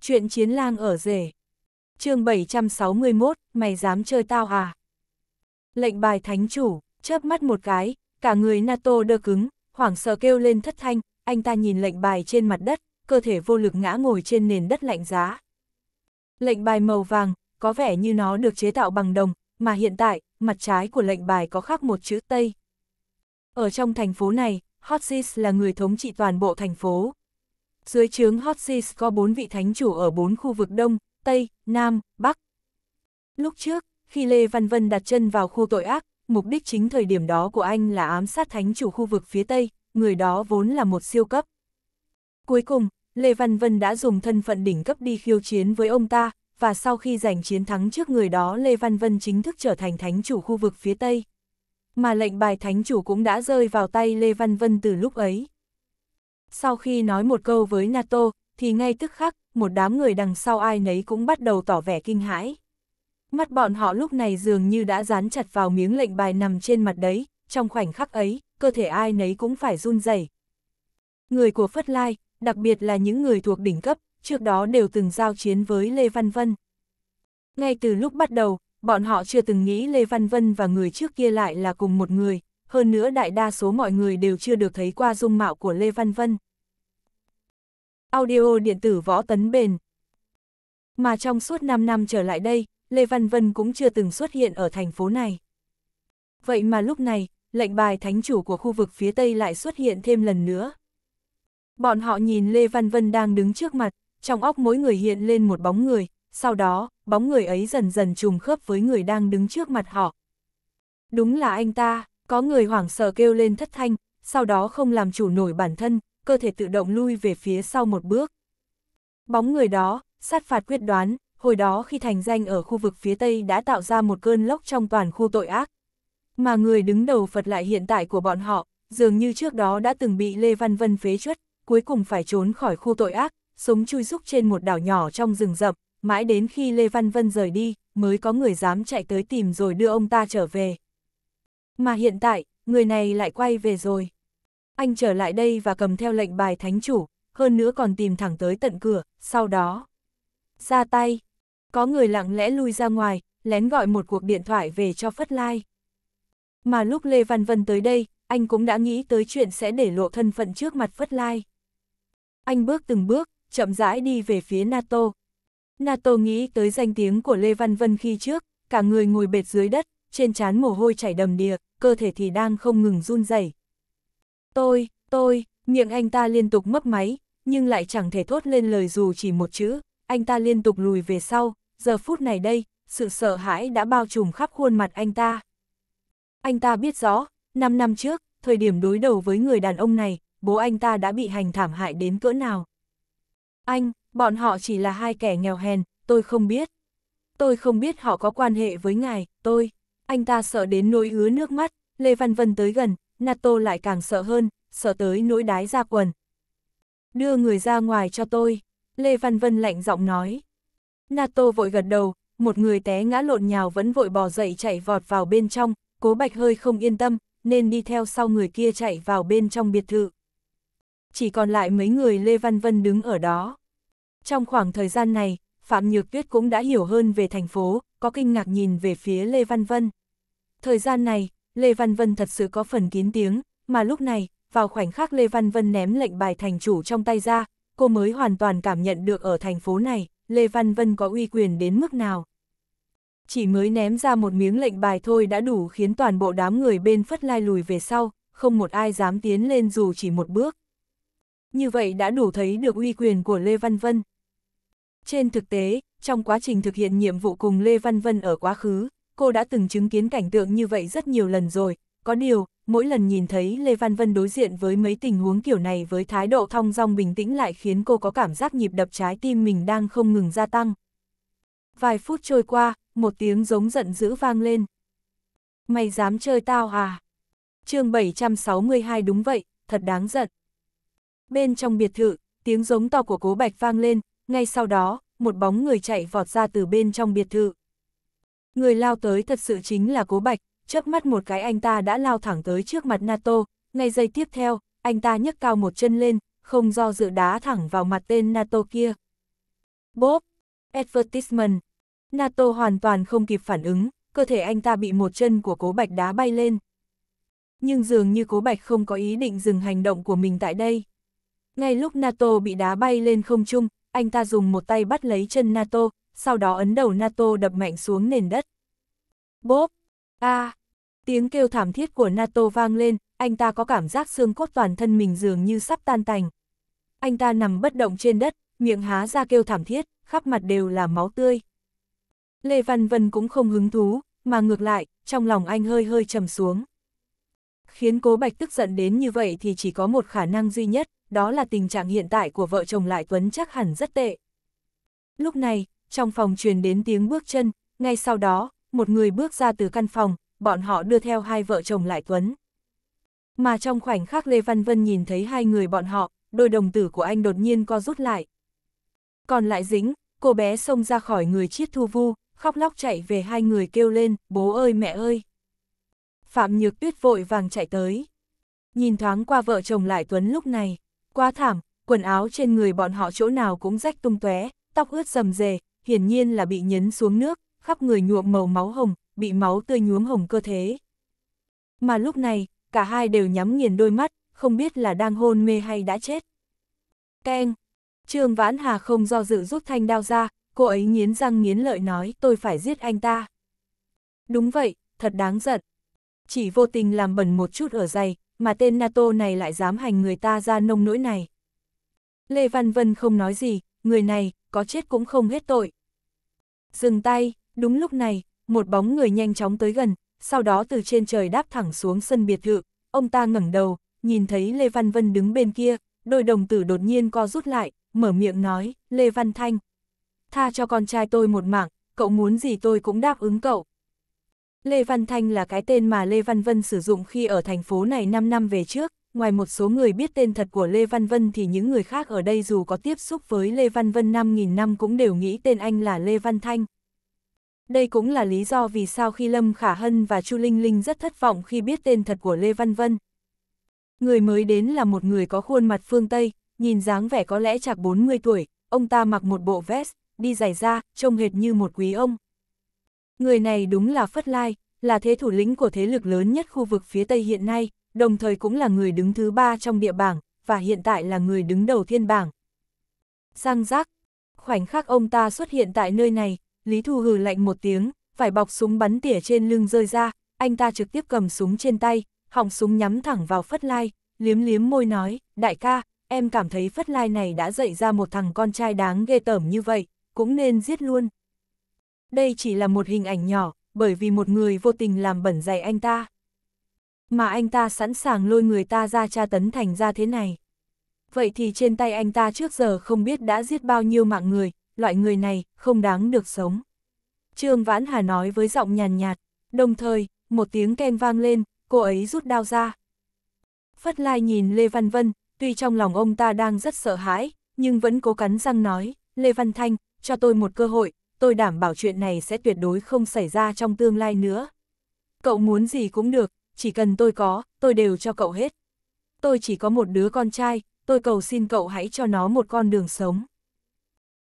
Chuyện chiến lang ở rể. chương 761, mày dám chơi tao à? Lệnh bài thánh chủ, chớp mắt một cái, cả người Nato đơ cứng, hoảng sợ kêu lên thất thanh, anh ta nhìn lệnh bài trên mặt đất, cơ thể vô lực ngã ngồi trên nền đất lạnh giá. Lệnh bài màu vàng, có vẻ như nó được chế tạo bằng đồng, mà hiện tại, mặt trái của lệnh bài có khắc một chữ Tây. Ở trong thành phố này, Hotsis là người thống trị toàn bộ thành phố, dưới trướng Hotsis có bốn vị thánh chủ ở bốn khu vực Đông, Tây, Nam, Bắc. Lúc trước, khi Lê Văn Vân đặt chân vào khu tội ác, mục đích chính thời điểm đó của anh là ám sát thánh chủ khu vực phía Tây, người đó vốn là một siêu cấp. Cuối cùng, Lê Văn Vân đã dùng thân phận đỉnh cấp đi khiêu chiến với ông ta, và sau khi giành chiến thắng trước người đó Lê Văn Vân chính thức trở thành thánh chủ khu vực phía Tây. Mà lệnh bài thánh chủ cũng đã rơi vào tay Lê Văn Vân từ lúc ấy. Sau khi nói một câu với NATO, thì ngay tức khắc, một đám người đằng sau ai nấy cũng bắt đầu tỏ vẻ kinh hãi. Mắt bọn họ lúc này dường như đã dán chặt vào miếng lệnh bài nằm trên mặt đấy, trong khoảnh khắc ấy, cơ thể ai nấy cũng phải run rẩy. Người của Phất Lai, đặc biệt là những người thuộc đỉnh cấp, trước đó đều từng giao chiến với Lê Văn Vân. Ngay từ lúc bắt đầu, bọn họ chưa từng nghĩ Lê Văn Vân và người trước kia lại là cùng một người, hơn nữa đại đa số mọi người đều chưa được thấy qua dung mạo của Lê Văn Vân. Audio điện tử võ tấn bền Mà trong suốt 5 năm trở lại đây, Lê Văn Vân cũng chưa từng xuất hiện ở thành phố này. Vậy mà lúc này, lệnh bài thánh chủ của khu vực phía Tây lại xuất hiện thêm lần nữa. Bọn họ nhìn Lê Văn Vân đang đứng trước mặt, trong óc mỗi người hiện lên một bóng người, sau đó, bóng người ấy dần dần trùng khớp với người đang đứng trước mặt họ. Đúng là anh ta. Có người hoảng sợ kêu lên thất thanh, sau đó không làm chủ nổi bản thân, cơ thể tự động lui về phía sau một bước. Bóng người đó, sát phạt quyết đoán, hồi đó khi thành danh ở khu vực phía Tây đã tạo ra một cơn lốc trong toàn khu tội ác. Mà người đứng đầu Phật lại hiện tại của bọn họ, dường như trước đó đã từng bị Lê Văn Vân phế chuất, cuối cùng phải trốn khỏi khu tội ác, sống chui rúc trên một đảo nhỏ trong rừng rậm, mãi đến khi Lê Văn Vân rời đi, mới có người dám chạy tới tìm rồi đưa ông ta trở về. Mà hiện tại, người này lại quay về rồi. Anh trở lại đây và cầm theo lệnh bài thánh chủ, hơn nữa còn tìm thẳng tới tận cửa, sau đó. Ra tay. Có người lặng lẽ lui ra ngoài, lén gọi một cuộc điện thoại về cho Phất Lai. Mà lúc Lê Văn Vân tới đây, anh cũng đã nghĩ tới chuyện sẽ để lộ thân phận trước mặt Phất Lai. Anh bước từng bước, chậm rãi đi về phía NATO. NATO nghĩ tới danh tiếng của Lê Văn Vân khi trước, cả người ngồi bệt dưới đất, trên trán mồ hôi chảy đầm đìa, cơ thể thì đang không ngừng run rẩy. Tôi, tôi, miệng anh ta liên tục mấp máy, nhưng lại chẳng thể thốt lên lời dù chỉ một chữ, anh ta liên tục lùi về sau, giờ phút này đây, sự sợ hãi đã bao trùm khắp khuôn mặt anh ta. Anh ta biết rõ, 5 năm trước, thời điểm đối đầu với người đàn ông này, bố anh ta đã bị hành thảm hại đến cỡ nào. Anh, bọn họ chỉ là hai kẻ nghèo hèn, tôi không biết. Tôi không biết họ có quan hệ với ngài, tôi anh ta sợ đến nỗi ứa nước mắt, Lê Văn Vân tới gần, Nato lại càng sợ hơn, sợ tới nỗi đái ra quần. Đưa người ra ngoài cho tôi, Lê Văn Vân lạnh giọng nói. Nato vội gật đầu, một người té ngã lộn nhào vẫn vội bò dậy chạy vọt vào bên trong, cố bạch hơi không yên tâm, nên đi theo sau người kia chạy vào bên trong biệt thự. Chỉ còn lại mấy người Lê Văn Vân đứng ở đó. Trong khoảng thời gian này, Phạm Nhược Tuyết cũng đã hiểu hơn về thành phố, có kinh ngạc nhìn về phía Lê Văn Vân. Thời gian này, Lê Văn Vân thật sự có phần kín tiếng, mà lúc này, vào khoảnh khắc Lê Văn Vân ném lệnh bài thành chủ trong tay ra, cô mới hoàn toàn cảm nhận được ở thành phố này, Lê Văn Vân có uy quyền đến mức nào. Chỉ mới ném ra một miếng lệnh bài thôi đã đủ khiến toàn bộ đám người bên phất lai lùi về sau, không một ai dám tiến lên dù chỉ một bước. Như vậy đã đủ thấy được uy quyền của Lê Văn Vân. Trên thực tế, trong quá trình thực hiện nhiệm vụ cùng Lê Văn Vân ở quá khứ, cô đã từng chứng kiến cảnh tượng như vậy rất nhiều lần rồi, có điều, mỗi lần nhìn thấy Lê Văn Vân đối diện với mấy tình huống kiểu này với thái độ thong dong bình tĩnh lại khiến cô có cảm giác nhịp đập trái tim mình đang không ngừng gia tăng. Vài phút trôi qua, một tiếng giống giận dữ vang lên. Mày dám chơi tao à? chương 762 đúng vậy, thật đáng giận. Bên trong biệt thự, tiếng giống to của cố bạch vang lên, ngay sau đó, một bóng người chạy vọt ra từ bên trong biệt thự. Người lao tới thật sự chính là Cố Bạch, chớp mắt một cái anh ta đã lao thẳng tới trước mặt NATO, ngay giây tiếp theo, anh ta nhấc cao một chân lên, không do dự đá thẳng vào mặt tên NATO kia. Bốp! Advertisement! NATO hoàn toàn không kịp phản ứng, cơ thể anh ta bị một chân của Cố Bạch đá bay lên. Nhưng dường như Cố Bạch không có ý định dừng hành động của mình tại đây. Ngay lúc NATO bị đá bay lên không trung, anh ta dùng một tay bắt lấy chân NATO, sau đó ấn đầu NATO đập mạnh xuống nền đất. Bốp! a à, Tiếng kêu thảm thiết của NATO vang lên, anh ta có cảm giác xương cốt toàn thân mình dường như sắp tan tành. Anh ta nằm bất động trên đất, miệng há ra kêu thảm thiết, khắp mặt đều là máu tươi. Lê Văn Vân cũng không hứng thú, mà ngược lại, trong lòng anh hơi hơi trầm xuống. Khiến cố Bạch tức giận đến như vậy thì chỉ có một khả năng duy nhất, đó là tình trạng hiện tại của vợ chồng lại Tuấn chắc hẳn rất tệ. Lúc này, trong phòng truyền đến tiếng bước chân, ngay sau đó, một người bước ra từ căn phòng, bọn họ đưa theo hai vợ chồng lại Tuấn. Mà trong khoảnh khắc Lê Văn Vân nhìn thấy hai người bọn họ, đôi đồng tử của anh đột nhiên co rút lại. Còn lại dính, cô bé xông ra khỏi người chiết thu vu, khóc lóc chạy về hai người kêu lên, bố ơi mẹ ơi. Phạm Nhược Tuyết vội vàng chạy tới. Nhìn thoáng qua vợ chồng lại Tuấn lúc này, quá thảm, quần áo trên người bọn họ chỗ nào cũng rách tung tóe, tóc ướt rầm rề, hiển nhiên là bị nhấn xuống nước, khắp người nhuộm màu máu hồng, bị máu tươi nhuốm hồng cơ thể. Mà lúc này, cả hai đều nhắm nghiền đôi mắt, không biết là đang hôn mê hay đã chết. Keng! Trương Vãn Hà không do dự rút thanh đao ra, cô ấy nghiến răng nghiến lợi nói tôi phải giết anh ta. Đúng vậy, thật đáng giận. Chỉ vô tình làm bẩn một chút ở giày, mà tên NATO này lại dám hành người ta ra nông nỗi này. Lê Văn Vân không nói gì, người này, có chết cũng không hết tội. Dừng tay, đúng lúc này, một bóng người nhanh chóng tới gần, sau đó từ trên trời đáp thẳng xuống sân biệt thự, ông ta ngẩng đầu, nhìn thấy Lê Văn Vân đứng bên kia, đôi đồng tử đột nhiên co rút lại, mở miệng nói, Lê Văn Thanh. Tha cho con trai tôi một mạng, cậu muốn gì tôi cũng đáp ứng cậu. Lê Văn Thanh là cái tên mà Lê Văn Vân sử dụng khi ở thành phố này 5 năm về trước, ngoài một số người biết tên thật của Lê Văn Vân thì những người khác ở đây dù có tiếp xúc với Lê Văn Vân 5.000 năm cũng đều nghĩ tên anh là Lê Văn Thanh. Đây cũng là lý do vì sao khi Lâm Khả Hân và Chu Linh Linh rất thất vọng khi biết tên thật của Lê Văn Vân. Người mới đến là một người có khuôn mặt phương Tây, nhìn dáng vẻ có lẽ chạc 40 tuổi, ông ta mặc một bộ vest, đi giày da, trông hệt như một quý ông. Người này đúng là Phất Lai, là thế thủ lĩnh của thế lực lớn nhất khu vực phía Tây hiện nay, đồng thời cũng là người đứng thứ ba trong địa bảng, và hiện tại là người đứng đầu thiên bảng. Giang giác, khoảnh khắc ông ta xuất hiện tại nơi này, Lý Thu hừ lạnh một tiếng, vải bọc súng bắn tỉa trên lưng rơi ra, anh ta trực tiếp cầm súng trên tay, họng súng nhắm thẳng vào Phất Lai, liếm liếm môi nói, đại ca, em cảm thấy Phất Lai này đã dạy ra một thằng con trai đáng ghê tởm như vậy, cũng nên giết luôn. Đây chỉ là một hình ảnh nhỏ, bởi vì một người vô tình làm bẩn dày anh ta. Mà anh ta sẵn sàng lôi người ta ra tra tấn thành ra thế này. Vậy thì trên tay anh ta trước giờ không biết đã giết bao nhiêu mạng người, loại người này không đáng được sống. Trương Vãn Hà nói với giọng nhàn nhạt, đồng thời, một tiếng keng vang lên, cô ấy rút đao ra. Phất Lai nhìn Lê Văn Vân, tuy trong lòng ông ta đang rất sợ hãi, nhưng vẫn cố cắn răng nói, Lê Văn Thanh, cho tôi một cơ hội, tôi đảm bảo chuyện này sẽ tuyệt đối không xảy ra trong tương lai nữa. Cậu muốn gì cũng được, chỉ cần tôi có, tôi đều cho cậu hết. Tôi chỉ có một đứa con trai, tôi cầu xin cậu hãy cho nó một con đường sống.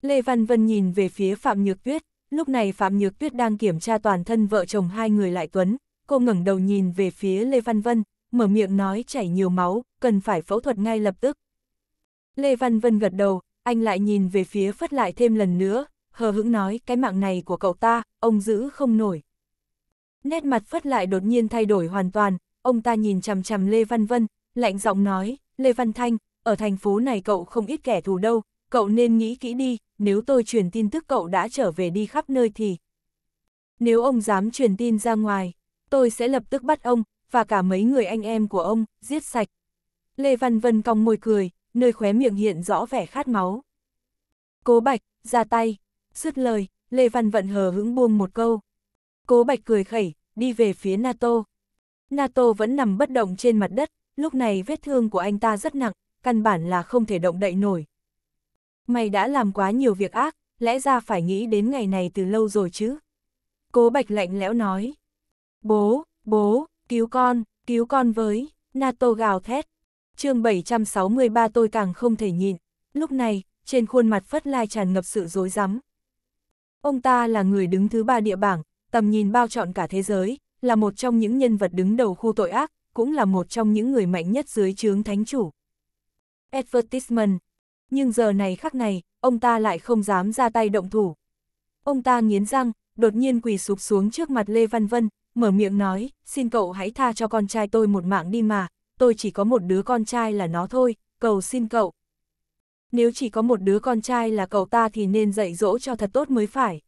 Lê Văn Vân nhìn về phía Phạm Nhược Tuyết, lúc này Phạm Nhược Tuyết đang kiểm tra toàn thân vợ chồng hai người lại tuấn, cô ngẩng đầu nhìn về phía Lê Văn Vân, mở miệng nói chảy nhiều máu, cần phải phẫu thuật ngay lập tức. Lê Văn Vân gật đầu, anh lại nhìn về phía phất lại thêm lần nữa, hờ hững nói cái mạng này của cậu ta, ông giữ không nổi. Nét mặt phất lại đột nhiên thay đổi hoàn toàn, ông ta nhìn chằm chằm Lê Văn Vân, lạnh giọng nói, Lê Văn Thanh, ở thành phố này cậu không ít kẻ thù đâu, cậu nên nghĩ kỹ đi, nếu tôi truyền tin tức cậu đã trở về đi khắp nơi thì... Nếu ông dám truyền tin ra ngoài, tôi sẽ lập tức bắt ông, và cả mấy người anh em của ông, giết sạch. Lê Văn Vân cong môi cười, nơi khóe miệng hiện rõ vẻ khát máu. Cố Bạch, ra tay. Sứt lời, Lê Văn Vận hờ hững buông một câu. Cố Bạch cười khẩy, đi về phía NATO. NATO vẫn nằm bất động trên mặt đất, lúc này vết thương của anh ta rất nặng, căn bản là không thể động đậy nổi. Mày đã làm quá nhiều việc ác, lẽ ra phải nghĩ đến ngày này từ lâu rồi chứ. Cố Bạch lạnh lẽo nói. Bố, bố, cứu con, cứu con với, NATO gào thét. chương 763 tôi càng không thể nhịn. Lúc này, trên khuôn mặt Phất Lai tràn ngập sự dối rắm Ông ta là người đứng thứ ba địa bảng, tầm nhìn bao trọn cả thế giới, là một trong những nhân vật đứng đầu khu tội ác, cũng là một trong những người mạnh nhất dưới chướng thánh chủ. Advertisement. Nhưng giờ này khắc này, ông ta lại không dám ra tay động thủ. Ông ta nghiến răng, đột nhiên quỳ sụp xuống trước mặt Lê Văn Vân, mở miệng nói, xin cậu hãy tha cho con trai tôi một mạng đi mà, tôi chỉ có một đứa con trai là nó thôi, cầu xin cậu. Nếu chỉ có một đứa con trai là cậu ta thì nên dạy dỗ cho thật tốt mới phải.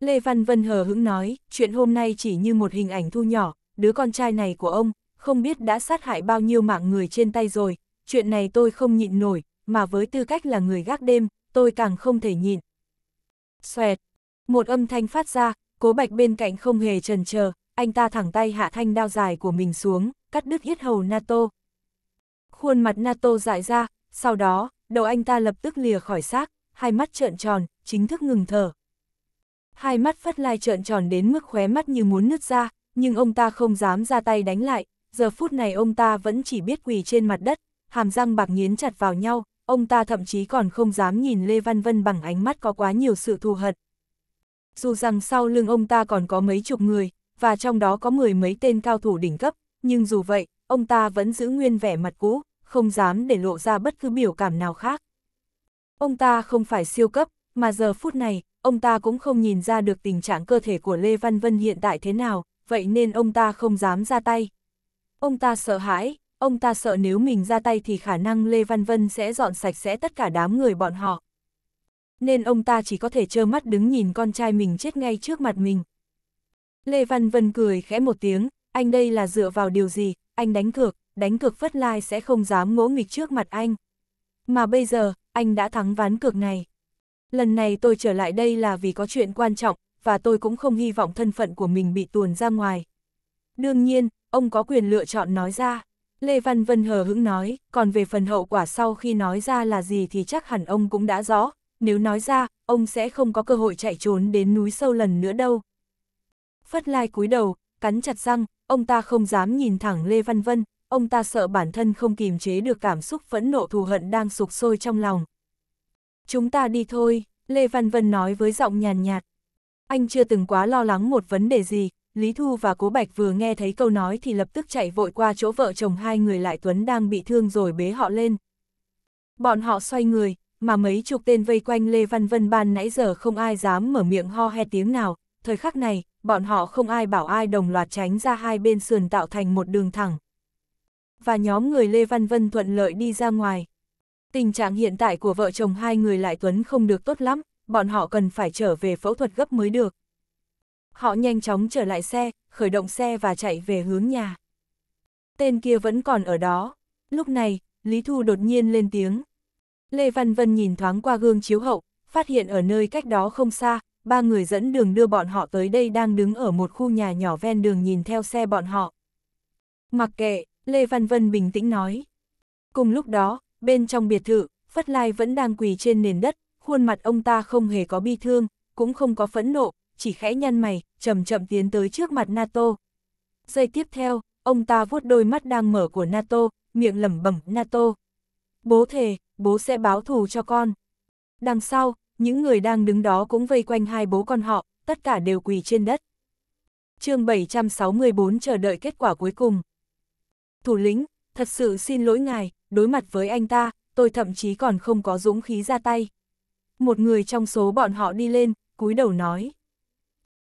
Lê Văn Vân hờ hững nói, chuyện hôm nay chỉ như một hình ảnh thu nhỏ, đứa con trai này của ông, không biết đã sát hại bao nhiêu mạng người trên tay rồi, chuyện này tôi không nhịn nổi, mà với tư cách là người gác đêm, tôi càng không thể nhịn. Xoẹt, một âm thanh phát ra, cố bạch bên cạnh không hề trần chờ, anh ta thẳng tay hạ thanh đao dài của mình xuống, cắt đứt yết hầu Nato. Khuôn mặt Nato dại ra, sau đó, đầu anh ta lập tức lìa khỏi xác, hai mắt trợn tròn, chính thức ngừng thở hai mắt Phất Lai trợn tròn đến mức khóe mắt như muốn nứt ra, nhưng ông ta không dám ra tay đánh lại, giờ phút này ông ta vẫn chỉ biết quỳ trên mặt đất, hàm răng bạc nghiến chặt vào nhau, ông ta thậm chí còn không dám nhìn Lê Văn Vân bằng ánh mắt có quá nhiều sự thù hận. Dù rằng sau lưng ông ta còn có mấy chục người, và trong đó có mười mấy tên cao thủ đỉnh cấp, nhưng dù vậy, ông ta vẫn giữ nguyên vẻ mặt cũ, không dám để lộ ra bất cứ biểu cảm nào khác. Ông ta không phải siêu cấp, mà giờ phút này, ông ta cũng không nhìn ra được tình trạng cơ thể của Lê Văn Vân hiện tại thế nào, vậy nên ông ta không dám ra tay. Ông ta sợ hãi, ông ta sợ nếu mình ra tay thì khả năng Lê Văn Vân sẽ dọn sạch sẽ tất cả đám người bọn họ. Nên ông ta chỉ có thể trơ mắt đứng nhìn con trai mình chết ngay trước mặt mình. Lê Văn Vân cười khẽ một tiếng, anh đây là dựa vào điều gì, anh đánh cược, đánh cược vất lai sẽ không dám ngỗ nghịch trước mặt anh. Mà bây giờ, anh đã thắng ván cược này. Lần này tôi trở lại đây là vì có chuyện quan trọng, và tôi cũng không hy vọng thân phận của mình bị tuồn ra ngoài. Đương nhiên, ông có quyền lựa chọn nói ra. Lê Văn Vân hờ hững nói, còn về phần hậu quả sau khi nói ra là gì thì chắc hẳn ông cũng đã rõ, nếu nói ra, ông sẽ không có cơ hội chạy trốn đến núi sâu lần nữa đâu. Phất Lai cúi đầu, cắn chặt răng, ông ta không dám nhìn thẳng Lê Văn Vân, ông ta sợ bản thân không kìm chế được cảm xúc phẫn nộ thù hận đang sục sôi trong lòng, Chúng ta đi thôi, Lê Văn Vân nói với giọng nhàn nhạt, Anh chưa từng quá lo lắng một vấn đề gì, Lý Thu và Cố Bạch vừa nghe thấy câu nói thì lập tức chạy vội qua chỗ vợ chồng hai người lại Tuấn đang bị thương rồi bế họ lên. Bọn họ xoay người, mà mấy chục tên vây quanh Lê Văn Vân ban nãy giờ không ai dám mở miệng ho he tiếng nào, thời khắc này, bọn họ không ai bảo ai đồng loạt tránh ra hai bên sườn tạo thành một đường thẳng. Và nhóm người Lê Văn Vân thuận lợi đi ra ngoài. Tình trạng hiện tại của vợ chồng hai người lại tuấn không được tốt lắm, bọn họ cần phải trở về phẫu thuật gấp mới được. Họ nhanh chóng trở lại xe, khởi động xe và chạy về hướng nhà. Tên kia vẫn còn ở đó. Lúc này, Lý Thu đột nhiên lên tiếng. Lê Văn Vân nhìn thoáng qua gương chiếu hậu, phát hiện ở nơi cách đó không xa, ba người dẫn đường đưa bọn họ tới đây đang đứng ở một khu nhà nhỏ ven đường nhìn theo xe bọn họ. Mặc kệ, Lê Văn Vân bình tĩnh nói. Cùng lúc đó, Bên trong biệt thự, Phất Lai vẫn đang quỳ trên nền đất, khuôn mặt ông ta không hề có bi thương, cũng không có phẫn nộ, chỉ khẽ nhăn mày, chậm chậm tiến tới trước mặt NATO. Giây tiếp theo, ông ta vuốt đôi mắt đang mở của NATO, miệng lẩm bẩm NATO. Bố thề, bố sẽ báo thù cho con. Đằng sau, những người đang đứng đó cũng vây quanh hai bố con họ, tất cả đều quỳ trên đất. chương 764 chờ đợi kết quả cuối cùng. Thủ lĩnh, thật sự xin lỗi ngài, đối mặt với anh ta, tôi thậm chí còn không có dũng khí ra tay. Một người trong số bọn họ đi lên, cúi đầu nói.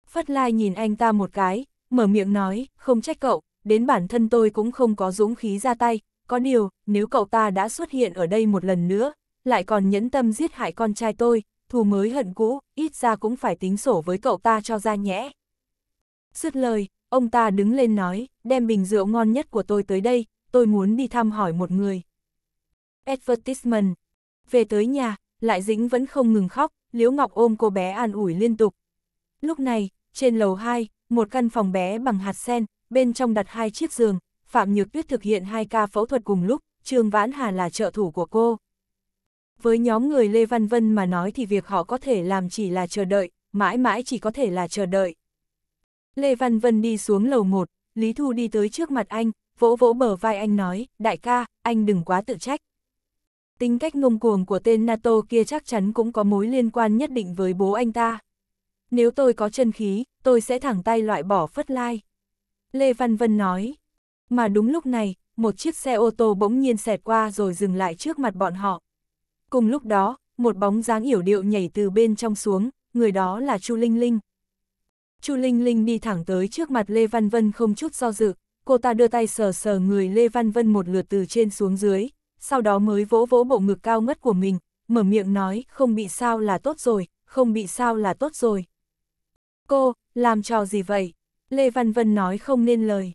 Phất Lai nhìn anh ta một cái, mở miệng nói, không trách cậu, đến bản thân tôi cũng không có dũng khí ra tay, có điều, nếu cậu ta đã xuất hiện ở đây một lần nữa, lại còn nhẫn tâm giết hại con trai tôi, thù mới hận cũ, ít ra cũng phải tính sổ với cậu ta cho ra nhẽ. Dứt lời, ông ta đứng lên nói, đem bình rượu ngon nhất của tôi tới đây, tôi muốn đi thăm hỏi một người. Advertisement. Về tới nhà, lại dính vẫn không ngừng khóc, Liễu Ngọc ôm cô bé an ủi liên tục. Lúc này, trên lầu 2, một căn phòng bé bằng hạt sen, bên trong đặt hai chiếc giường, Phạm Nhược Tuyết thực hiện hai ca phẫu thuật cùng lúc, Trương Vãn Hà là trợ thủ của cô. Với nhóm người Lê Văn Vân mà nói thì việc họ có thể làm chỉ là chờ đợi, mãi mãi chỉ có thể là chờ đợi. Lê Văn Vân đi xuống lầu 1, Lý Thu đi tới trước mặt anh, vỗ vỗ bờ vai anh nói, đại ca, anh đừng quá tự trách. Tính cách ngông cuồng của tên Nato kia chắc chắn cũng có mối liên quan nhất định với bố anh ta. Nếu tôi có chân khí, tôi sẽ thẳng tay loại bỏ phất lai. Lê Văn Vân nói. Mà đúng lúc này, một chiếc xe ô tô bỗng nhiên xẹt qua rồi dừng lại trước mặt bọn họ. Cùng lúc đó, một bóng dáng yểu điệu nhảy từ bên trong xuống, người đó là Chu Linh Linh. Chu Linh Linh đi thẳng tới trước mặt Lê Văn Vân không chút do dự, cô ta đưa tay sờ sờ người Lê Văn Vân một lượt từ trên xuống dưới, sau đó mới vỗ vỗ bộ ngực cao ngất của mình, mở miệng nói không bị sao là tốt rồi, không bị sao là tốt rồi. Cô, làm trò gì vậy? Lê Văn Vân nói không nên lời.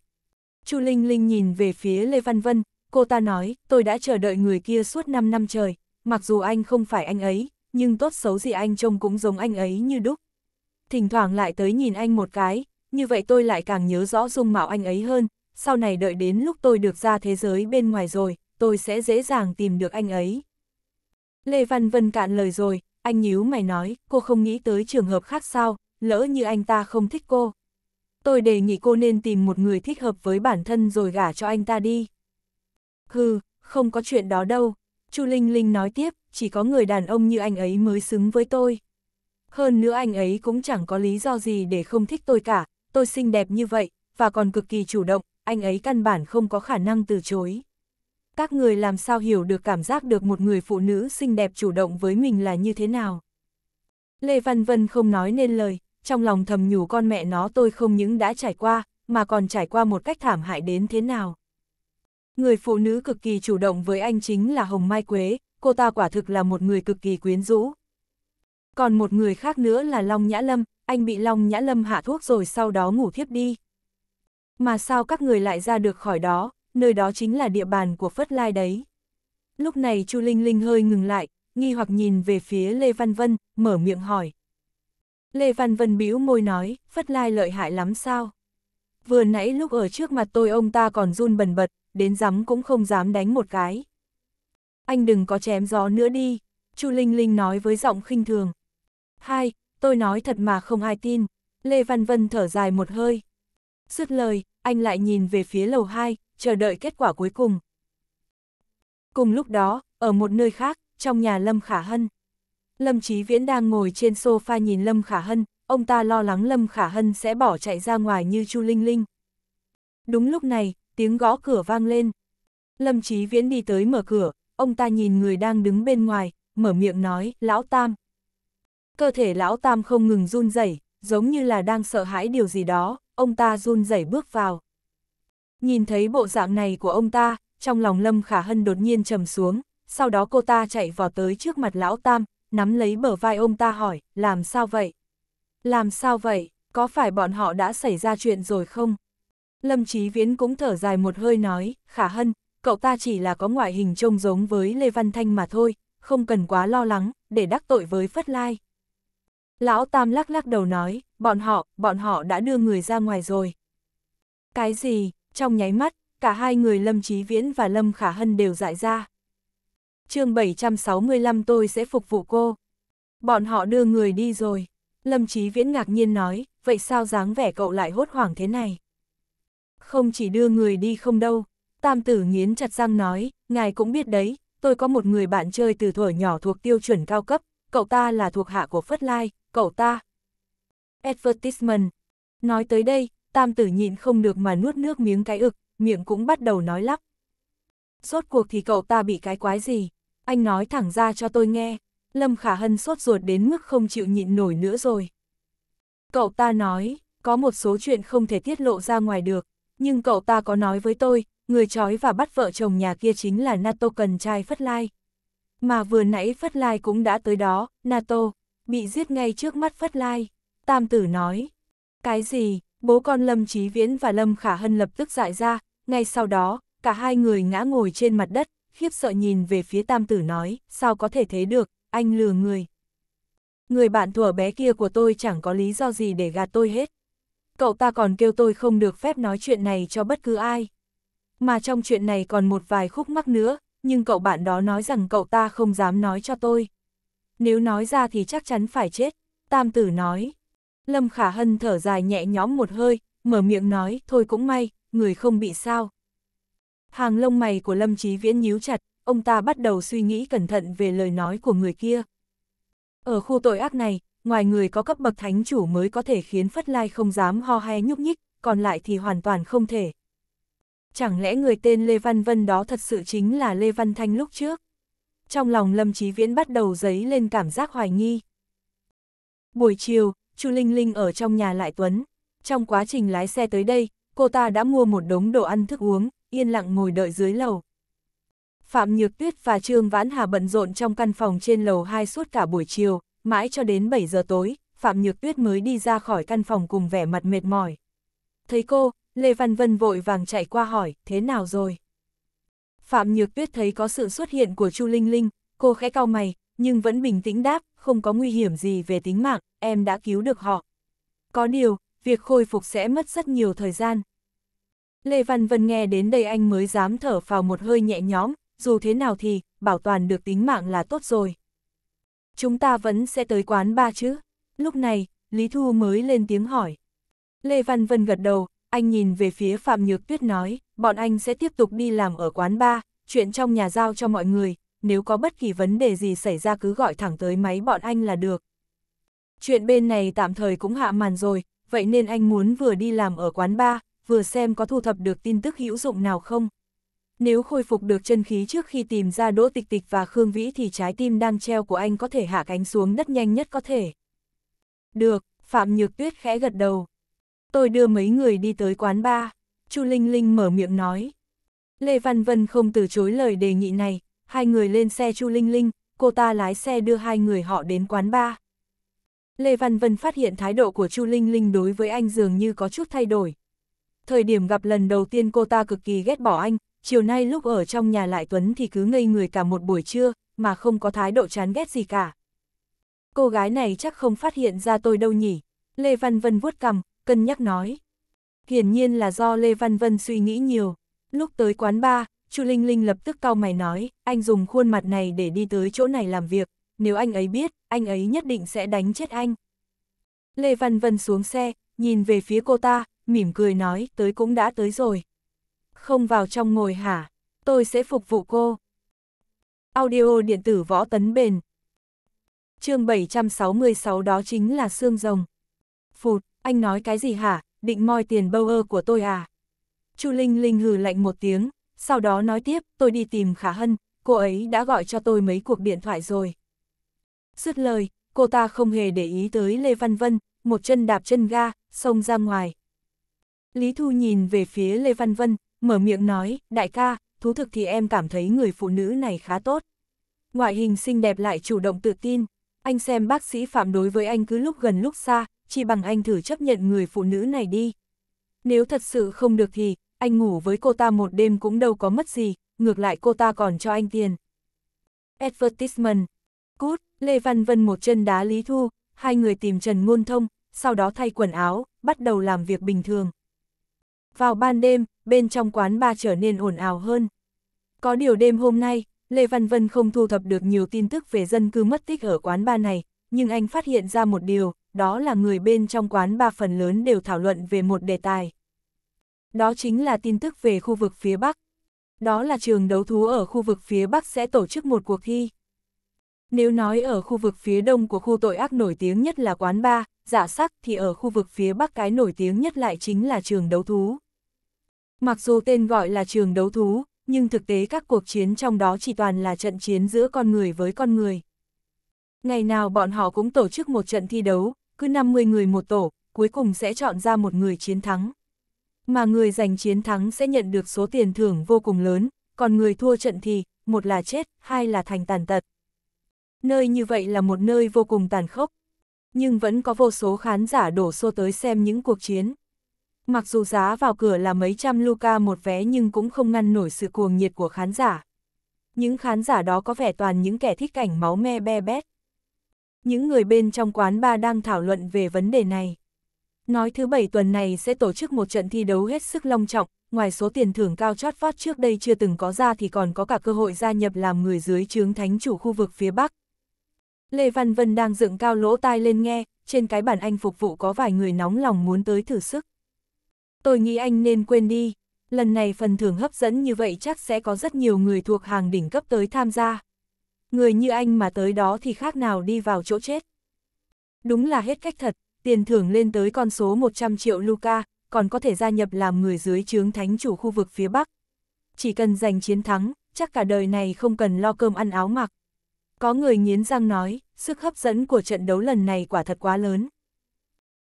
Chu Linh Linh nhìn về phía Lê Văn Vân, cô ta nói, tôi đã chờ đợi người kia suốt 5 năm trời, mặc dù anh không phải anh ấy, nhưng tốt xấu gì anh trông cũng giống anh ấy như đúc. Thỉnh thoảng lại tới nhìn anh một cái, như vậy tôi lại càng nhớ rõ dung mạo anh ấy hơn, sau này đợi đến lúc tôi được ra thế giới bên ngoài rồi, tôi sẽ dễ dàng tìm được anh ấy. Lê Văn Vân cạn lời rồi, anh nhíu mày nói, cô không nghĩ tới trường hợp khác sao, lỡ như anh ta không thích cô. Tôi đề nghị cô nên tìm một người thích hợp với bản thân rồi gả cho anh ta đi. Hừ, không có chuyện đó đâu. Chu Linh Linh nói tiếp, chỉ có người đàn ông như anh ấy mới xứng với tôi. Hơn nữa anh ấy cũng chẳng có lý do gì để không thích tôi cả, tôi xinh đẹp như vậy, và còn cực kỳ chủ động, anh ấy căn bản không có khả năng từ chối. Các người làm sao hiểu được cảm giác được một người phụ nữ xinh đẹp chủ động với mình là như thế nào? Lê Văn Vân không nói nên lời, trong lòng thầm nhủ con mẹ nó tôi không những đã trải qua, mà còn trải qua một cách thảm hại đến thế nào. Người phụ nữ cực kỳ chủ động với anh chính là Hồng Mai Quế, cô ta quả thực là một người cực kỳ quyến rũ. Còn một người khác nữa là Long Nhã Lâm, anh bị Long Nhã Lâm hạ thuốc rồi sau đó ngủ thiếp đi mà sao các người lại ra được khỏi đó, nơi đó chính là địa bàn của Phất Lai đấy. Lúc này Chu Linh Linh hơi ngừng lại, nghi hoặc nhìn về phía Lê Văn Vân, mở miệng hỏi. Lê Văn Vân bĩu môi nói, Phất Lai lợi hại lắm sao? Vừa nãy lúc ở trước mặt tôi ông ta còn run bần bật, đến dám cũng không dám đánh một cái. Anh đừng có chém gió nữa đi, Chu Linh Linh nói với giọng khinh thường. Hai, tôi nói thật mà không ai tin. Lê Văn Vân thở dài một hơi, Dứt lời, anh lại nhìn về phía lầu 2, chờ đợi kết quả cuối cùng. Cùng lúc đó, ở một nơi khác, trong nhà Lâm Khả Hân. Lâm Chí Viễn đang ngồi trên sofa nhìn Lâm Khả Hân, ông ta lo lắng Lâm Khả Hân sẽ bỏ chạy ra ngoài như Chu Linh Linh. Đúng lúc này, tiếng gõ cửa vang lên. Lâm Chí Viễn đi tới mở cửa, ông ta nhìn người đang đứng bên ngoài, mở miệng nói, Lão Tam. Cơ thể Lão Tam không ngừng run rẩy, giống như là đang sợ hãi điều gì đó, ông ta run rẩy bước vào. Nhìn thấy bộ dạng này của ông ta, trong lòng Lâm Khả Hân đột nhiên trầm xuống, sau đó cô ta chạy vào tới trước mặt lão Tam, nắm lấy bờ vai ông ta hỏi, làm sao vậy? Làm sao vậy, có phải bọn họ đã xảy ra chuyện rồi không? Lâm Chí Viễn cũng thở dài một hơi nói, Khả Hân, cậu ta chỉ là có ngoại hình trông giống với Lê Văn Thanh mà thôi, không cần quá lo lắng, để đắc tội với Phất Lai. Lão Tam lắc lắc đầu nói, bọn họ, bọn họ đã đưa người ra ngoài rồi. Cái gì, trong nháy mắt, cả hai người Lâm Chí Viễn và Lâm Khả Hân đều dại ra. chương 765 tôi sẽ phục vụ cô. Bọn họ đưa người đi rồi. Lâm Chí Viễn ngạc nhiên nói, vậy sao dáng vẻ cậu lại hốt hoảng thế này? Không chỉ đưa người đi không đâu, Tam tử nghiến chặt răng nói, ngài cũng biết đấy, tôi có một người bạn chơi từ thuở nhỏ thuộc tiêu chuẩn cao cấp, cậu ta là thuộc hạ của Phất Lai, cậu ta. Advertisement. Nói tới đây, tam tử nhịn không được mà nuốt nước miếng cái ực, miệng cũng bắt đầu nói lắp. sốt cuộc thì cậu ta bị cái quái gì? Anh nói thẳng ra cho tôi nghe. Lâm Khả Hân sốt ruột đến mức không chịu nhịn nổi nữa rồi. Cậu ta nói, có một số chuyện không thể tiết lộ ra ngoài được, nhưng cậu ta có nói với tôi, người trói và bắt vợ chồng nhà kia chính là Nato cần trai Phất Lai. Mà vừa nãy Phất Lai cũng đã tới đó, Nato bị giết ngay trước mắt Phất Lai. Tam tử nói, cái gì, bố con Lâm Chí Viễn và Lâm Khả Hân lập tức dại ra, ngay sau đó, cả hai người ngã ngồi trên mặt đất, khiếp sợ nhìn về phía tam tử nói, sao có thể thế được, anh lừa người. Người bạn thuở bé kia của tôi chẳng có lý do gì để gạt tôi hết. Cậu ta còn kêu tôi không được phép nói chuyện này cho bất cứ ai. Mà trong chuyện này còn một vài khúc mắc nữa, nhưng cậu bạn đó nói rằng cậu ta không dám nói cho tôi. Nếu nói ra thì chắc chắn phải chết, tam tử nói. Lâm Khả Hân thở dài nhẹ nhõm một hơi, mở miệng nói, thôi cũng may, người không bị sao. Hàng lông mày của Lâm Chí Viễn nhíu chặt, ông ta bắt đầu suy nghĩ cẩn thận về lời nói của người kia. Ở khu tội ác này, ngoài người có cấp bậc thánh chủ mới có thể khiến Phất Lai không dám ho hay nhúc nhích, còn lại thì hoàn toàn không thể. Chẳng lẽ người tên Lê Văn Vân đó thật sự chính là Lê Văn Thanh lúc trước? trong lòng Lâm Chí Viễn bắt đầu dấy lên cảm giác hoài nghi. Buổi chiều, Chu Linh Linh ở trong nhà lại Tuấn. Trong quá trình lái xe tới đây, cô ta đã mua một đống đồ ăn thức uống, yên lặng ngồi đợi dưới lầu. Phạm Nhược Tuyết và Trương Vãn Hà bận rộn trong căn phòng trên lầu 2 suốt cả buổi chiều, mãi cho đến 7 giờ tối, Phạm Nhược Tuyết mới đi ra khỏi căn phòng cùng vẻ mặt mệt mỏi. Thấy cô, Lê Văn Vân vội vàng chạy qua hỏi, thế nào rồi? Phạm Nhược Tuyết thấy có sự xuất hiện của Chu Linh Linh, cô khẽ cau mày, nhưng vẫn bình tĩnh đáp, không có nguy hiểm gì về tính mạng, em đã cứu được họ. Có điều, việc khôi phục sẽ mất rất nhiều thời gian. Lê Văn Vân nghe đến đây anh mới dám thở vào một hơi nhẹ nhõm, dù thế nào thì, bảo toàn được tính mạng là tốt rồi. Chúng ta vẫn sẽ tới quán ba chứ? Lúc này, Lý Thu mới lên tiếng hỏi. Lê Văn Vân gật đầu, anh nhìn về phía Phạm Nhược Tuyết nói bọn anh sẽ tiếp tục đi làm ở quán bar, chuyện trong nhà giao cho mọi người, nếu có bất kỳ vấn đề gì xảy ra cứ gọi thẳng tới máy bọn anh là được. Chuyện bên này tạm thời cũng hạ màn rồi, vậy nên anh muốn vừa đi làm ở quán bar, vừa xem có thu thập được tin tức hữu dụng nào không. Nếu khôi phục được chân khí trước khi tìm ra Đỗ Tịch Tịch và Khương Vĩ thì trái tim đang treo của anh có thể hạ cánh xuống đất nhanh nhất có thể. Được, Phạm Nhược Tuyết khẽ gật đầu. Tôi đưa mấy người đi tới quán bar. Chu Linh Linh mở miệng nói. Lê Văn Vân không từ chối lời đề nghị này, hai người lên xe Chu Linh Linh, cô ta lái xe đưa hai người họ đến quán bar. Lê Văn Vân phát hiện thái độ của Chu Linh Linh đối với anh dường như có chút thay đổi. Thời điểm gặp lần đầu tiên cô ta cực kỳ ghét bỏ anh, chiều nay lúc ở trong nhà lại Tuấn thì cứ ngây người cả một buổi trưa, mà không có thái độ chán ghét gì cả. Cô gái này chắc không phát hiện ra tôi đâu nhỉ? Lê Văn Vân vuốt cằm, cân nhắc nói. Hiển nhiên là do Lê Văn Vân suy nghĩ nhiều. Lúc tới quán ba, Chu Linh Linh lập tức cau mày nói, anh dùng khuôn mặt này để đi tới chỗ này làm việc, nếu anh ấy biết, anh ấy nhất định sẽ đánh chết anh. Lê Văn Vân xuống xe, nhìn về phía cô ta, mỉm cười nói, tới cũng đã tới rồi. Không vào trong ngồi hả, tôi sẽ phục vụ cô. Audio điện tử võ tấn bền. chương 766 đó chính là xương rồng. Phụt, anh nói cái gì hả, định moi tiền bâu ơ của tôi à? Chu Linh Linh hừ lạnh một tiếng, sau đó nói tiếp, tôi đi tìm Khả Hân, cô ấy đã gọi cho tôi mấy cuộc điện thoại rồi. Dứt lời, cô ta không hề để ý tới Lê Văn Vân, một chân đạp chân ga, xông ra ngoài. Lý Thu nhìn về phía Lê Văn Vân, mở miệng nói, đại ca, thú thực thì em cảm thấy người phụ nữ này khá tốt. Ngoại hình xinh đẹp lại chủ động tự tin, anh xem bác sĩ Phạm đối với anh cứ lúc gần lúc xa, chỉ bằng anh thử chấp nhận người phụ nữ này đi. Nếu thật sự không được thì, anh ngủ với cô ta một đêm cũng đâu có mất gì, ngược lại cô ta còn cho anh tiền. Advertisement. Cút, Lê Văn Vân một chân đá Lý Thu, hai người tìm Trần Ngôn Thông, sau đó thay quần áo, bắt đầu làm việc bình thường. Vào ban đêm, bên trong quán ba trở nên ồn ào hơn. Có điều đêm hôm nay, Lê Văn Vân không thu thập được nhiều tin tức về dân cư mất tích ở quán ba này, nhưng anh phát hiện ra một điều, đó là người bên trong quán ba phần lớn đều thảo luận về một đề tài. Đó chính là tin tức về khu vực phía Bắc. Đó là trường đấu thú ở khu vực phía Bắc sẽ tổ chức một cuộc thi. Nếu nói ở khu vực phía đông của khu tội ác nổi tiếng nhất là quán ba, giả dạ sắc thì ở khu vực phía Bắc cái nổi tiếng nhất lại chính là trường đấu thú. Mặc dù tên gọi là trường đấu thú, nhưng thực tế các cuộc chiến trong đó chỉ toàn là trận chiến giữa con người với con người. Ngày nào bọn họ cũng tổ chức một trận thi đấu, cứ 50 người một tổ, cuối cùng sẽ chọn ra một người chiến thắng. Mà người giành chiến thắng sẽ nhận được số tiền thưởng vô cùng lớn, còn người thua trận thì, một là chết, hai là thành tàn tật. Nơi như vậy là một nơi vô cùng tàn khốc, nhưng vẫn có vô số khán giả đổ xô tới xem những cuộc chiến. Mặc dù giá vào cửa là mấy trăm Luca một vé nhưng cũng không ngăn nổi sự cuồng nhiệt của khán giả. Những khán giả đó có vẻ toàn những kẻ thích cảnh máu me be bét. Những người bên trong quán ba đang thảo luận về vấn đề này. Nói thứ bảy tuần này sẽ tổ chức một trận thi đấu hết sức long trọng, ngoài số tiền thưởng cao chót vót trước đây chưa từng có ra thì còn có cả cơ hội gia nhập làm người dưới trướng thánh chủ khu vực phía Bắc. Lê Văn Vân đang dựng cao lỗ tai lên nghe, trên cái bàn anh phục vụ có vài người nóng lòng muốn tới thử sức. Tôi nghĩ anh nên quên đi, lần này phần thưởng hấp dẫn như vậy chắc sẽ có rất nhiều người thuộc hàng đỉnh cấp tới tham gia người như anh mà tới đó thì khác nào đi vào chỗ chết. Đúng là hết cách thật, tiền thưởng lên tới con số 100 triệu Luca, còn có thể gia nhập làm người dưới chướng thánh chủ khu vực phía Bắc. Chỉ cần giành chiến thắng, chắc cả đời này không cần lo cơm ăn áo mặc. Có người nghiến răng nói, sức hấp dẫn của trận đấu lần này quả thật quá lớn.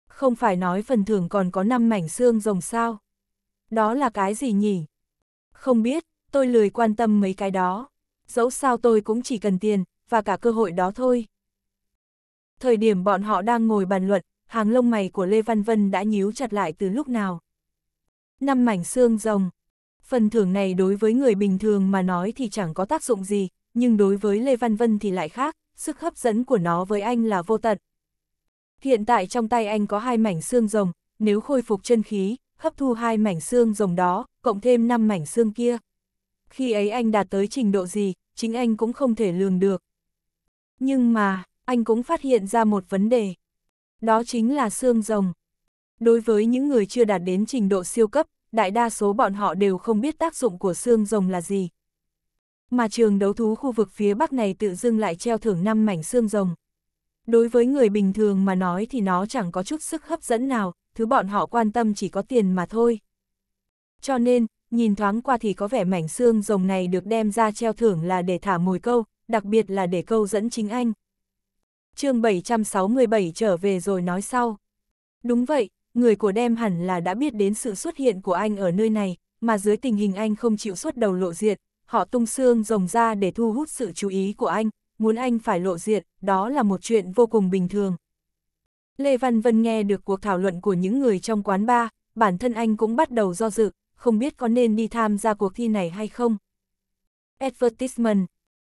Không phải nói phần thưởng còn có 5 mảnh xương rồng sao? Đó là cái gì nhỉ? Không biết, tôi lười quan tâm mấy cái đó dẫu sao tôi cũng chỉ cần tiền, và cả cơ hội đó thôi. Thời điểm bọn họ đang ngồi bàn luận, hàng lông mày của Lê Văn Vân đã nhíu chặt lại từ lúc nào. Năm mảnh xương rồng. Phần thưởng này đối với người bình thường mà nói thì chẳng có tác dụng gì, nhưng đối với Lê Văn Vân thì lại khác, sức hấp dẫn của nó với anh là vô tận. Hiện tại trong tay anh có hai mảnh xương rồng, nếu khôi phục chân khí, hấp thu hai mảnh xương rồng đó, cộng thêm năm mảnh xương kia, khi ấy anh đạt tới trình độ gì, chính anh cũng không thể lường được. Nhưng mà, anh cũng phát hiện ra một vấn đề. Đó chính là xương rồng. Đối với những người chưa đạt đến trình độ siêu cấp, đại đa số bọn họ đều không biết tác dụng của xương rồng là gì. Mà trường đấu thú khu vực phía Bắc này tự dưng lại treo thưởng năm mảnh xương rồng. Đối với người bình thường mà nói thì nó chẳng có chút sức hấp dẫn nào, thứ bọn họ quan tâm chỉ có tiền mà thôi. Cho nên, nhìn thoáng qua thì có vẻ mảnh xương rồng này được đem ra treo thưởng là để thả mồi câu, đặc biệt là để câu dẫn chính anh. chương 767 trở về rồi nói sau. Đúng vậy, người của đem hẳn là đã biết đến sự xuất hiện của anh ở nơi này, mà dưới tình hình anh không chịu xuất đầu lộ diện, họ tung xương rồng ra để thu hút sự chú ý của anh, muốn anh phải lộ diện, đó là một chuyện vô cùng bình thường. Lê Văn Vân nghe được cuộc thảo luận của những người trong quán bar, bản thân anh cũng bắt đầu do dự, không biết có nên đi tham gia cuộc thi này hay không. Advertisement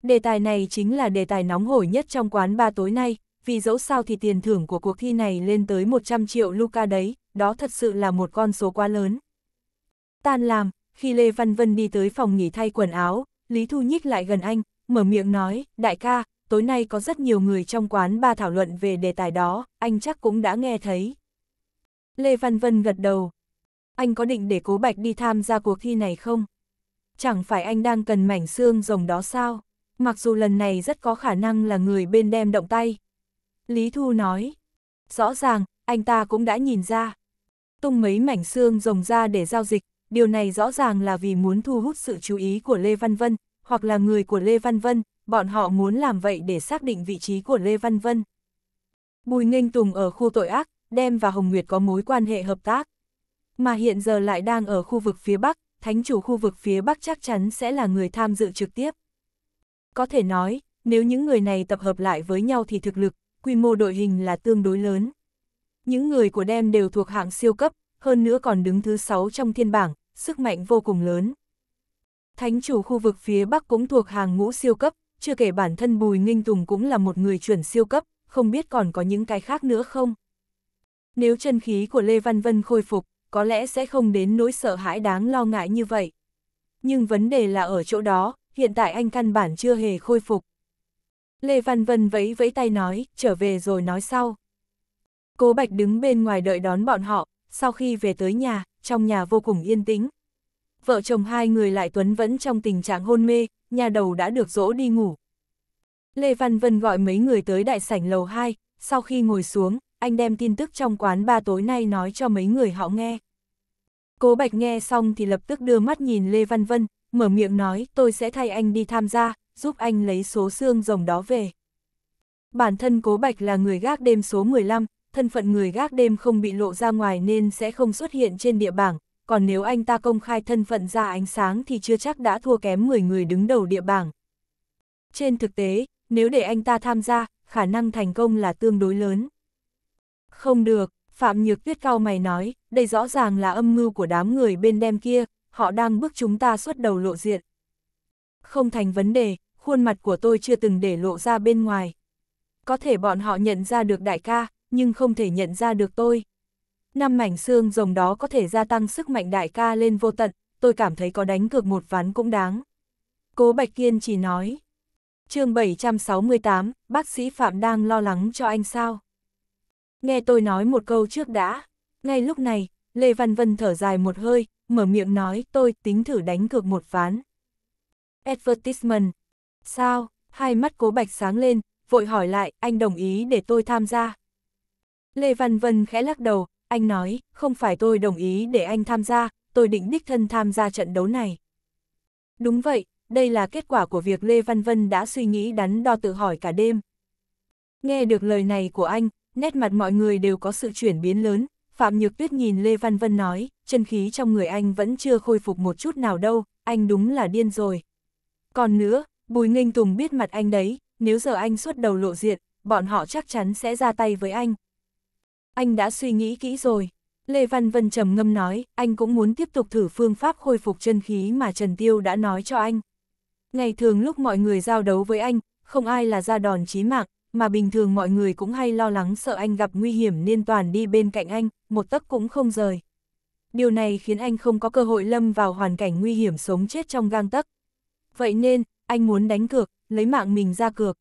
Đề tài này chính là đề tài nóng hổi nhất trong quán ba tối nay, vì dẫu sao thì tiền thưởng của cuộc thi này lên tới 100 triệu Luca đấy, đó thật sự là một con số quá lớn. Tan làm, khi Lê Văn Vân đi tới phòng nghỉ thay quần áo, Lý Thu Nhích lại gần anh, mở miệng nói, đại ca, tối nay có rất nhiều người trong quán ba thảo luận về đề tài đó, anh chắc cũng đã nghe thấy. Lê Văn Vân gật đầu, anh có định để cố bạch đi tham gia cuộc thi này không? Chẳng phải anh đang cần mảnh xương rồng đó sao? Mặc dù lần này rất có khả năng là người bên đem động tay. Lý Thu nói, rõ ràng, anh ta cũng đã nhìn ra. Tung mấy mảnh xương rồng ra để giao dịch, điều này rõ ràng là vì muốn thu hút sự chú ý của Lê Văn Vân, hoặc là người của Lê Văn Vân, bọn họ muốn làm vậy để xác định vị trí của Lê Văn Vân. Bùi Nghênh Tùng ở khu tội ác, đem và Hồng Nguyệt có mối quan hệ hợp tác mà hiện giờ lại đang ở khu vực phía Bắc, thánh chủ khu vực phía Bắc chắc chắn sẽ là người tham dự trực tiếp. Có thể nói, nếu những người này tập hợp lại với nhau thì thực lực, quy mô đội hình là tương đối lớn. Những người của đem đều thuộc hạng siêu cấp, hơn nữa còn đứng thứ 6 trong thiên bảng, sức mạnh vô cùng lớn. Thánh chủ khu vực phía Bắc cũng thuộc hàng ngũ siêu cấp, chưa kể bản thân Bùi Nghinh Tùng cũng là một người chuẩn siêu cấp, không biết còn có những cái khác nữa không. Nếu chân khí của Lê Văn Vân khôi phục, có lẽ sẽ không đến nỗi sợ hãi đáng lo ngại như vậy. Nhưng vấn đề là ở chỗ đó, hiện tại anh căn bản chưa hề khôi phục. Lê Văn Vân vẫy vẫy tay nói, trở về rồi nói sau. Cố Bạch đứng bên ngoài đợi đón bọn họ, sau khi về tới nhà, trong nhà vô cùng yên tĩnh. Vợ chồng hai người lại tuấn vẫn trong tình trạng hôn mê, nhà đầu đã được dỗ đi ngủ. Lê Văn Vân gọi mấy người tới đại sảnh lầu 2, sau khi ngồi xuống, anh đem tin tức trong quán ba tối nay nói cho mấy người họ nghe. Cố Bạch nghe xong thì lập tức đưa mắt nhìn Lê Văn Vân, mở miệng nói tôi sẽ thay anh đi tham gia, giúp anh lấy số xương rồng đó về. Bản thân Cố Bạch là người gác đêm số 15, thân phận người gác đêm không bị lộ ra ngoài nên sẽ không xuất hiện trên địa bảng, còn nếu anh ta công khai thân phận ra ánh sáng thì chưa chắc đã thua kém 10 người đứng đầu địa bảng. Trên thực tế, nếu để anh ta tham gia, khả năng thành công là tương đối lớn. Không được, Phạm Nhược Tuyết cao mày nói, đây rõ ràng là âm mưu của đám người bên đem kia, họ đang bước chúng ta xuất đầu lộ diện. Không thành vấn đề, khuôn mặt của tôi chưa từng để lộ ra bên ngoài. Có thể bọn họ nhận ra được đại ca, nhưng không thể nhận ra được tôi. Năm mảnh xương rồng đó có thể gia tăng sức mạnh đại ca lên vô tận, tôi cảm thấy có đánh cược một ván cũng đáng. Cố Bạch Kiên chỉ nói. chương 768, bác sĩ Phạm đang lo lắng cho anh sao? nghe tôi nói một câu trước đã. Ngay lúc này, Lê Văn Vân thở dài một hơi, mở miệng nói tôi tính thử đánh cược một ván. Advertisement. Sao? Hai mắt cố bạch sáng lên, vội hỏi lại, anh đồng ý để tôi tham gia. Lê Văn Vân khẽ lắc đầu, anh nói, không phải tôi đồng ý để anh tham gia, tôi định đích thân tham gia trận đấu này. Đúng vậy, đây là kết quả của việc Lê Văn Vân đã suy nghĩ đắn đo tự hỏi cả đêm. Nghe được lời này của anh, nét mặt mọi người đều có sự chuyển biến lớn, Phạm Nhược Tuyết nhìn Lê Văn Vân nói, chân khí trong người anh vẫn chưa khôi phục một chút nào đâu, anh đúng là điên rồi. Còn nữa, Bùi Nghênh Tùng biết mặt anh đấy, nếu giờ anh xuất đầu lộ diện, bọn họ chắc chắn sẽ ra tay với anh. Anh đã suy nghĩ kỹ rồi. Lê Văn Vân trầm ngâm nói, anh cũng muốn tiếp tục thử phương pháp khôi phục chân khí mà Trần Tiêu đã nói cho anh. Ngày thường lúc mọi người giao đấu với anh, không ai là ra đòn chí mạng, mà bình thường mọi người cũng hay lo lắng sợ anh gặp nguy hiểm nên toàn đi bên cạnh anh, một tấc cũng không rời. Điều này khiến anh không có cơ hội lâm vào hoàn cảnh nguy hiểm sống chết trong gang tấc. Vậy nên, anh muốn đánh cược, lấy mạng mình ra cược.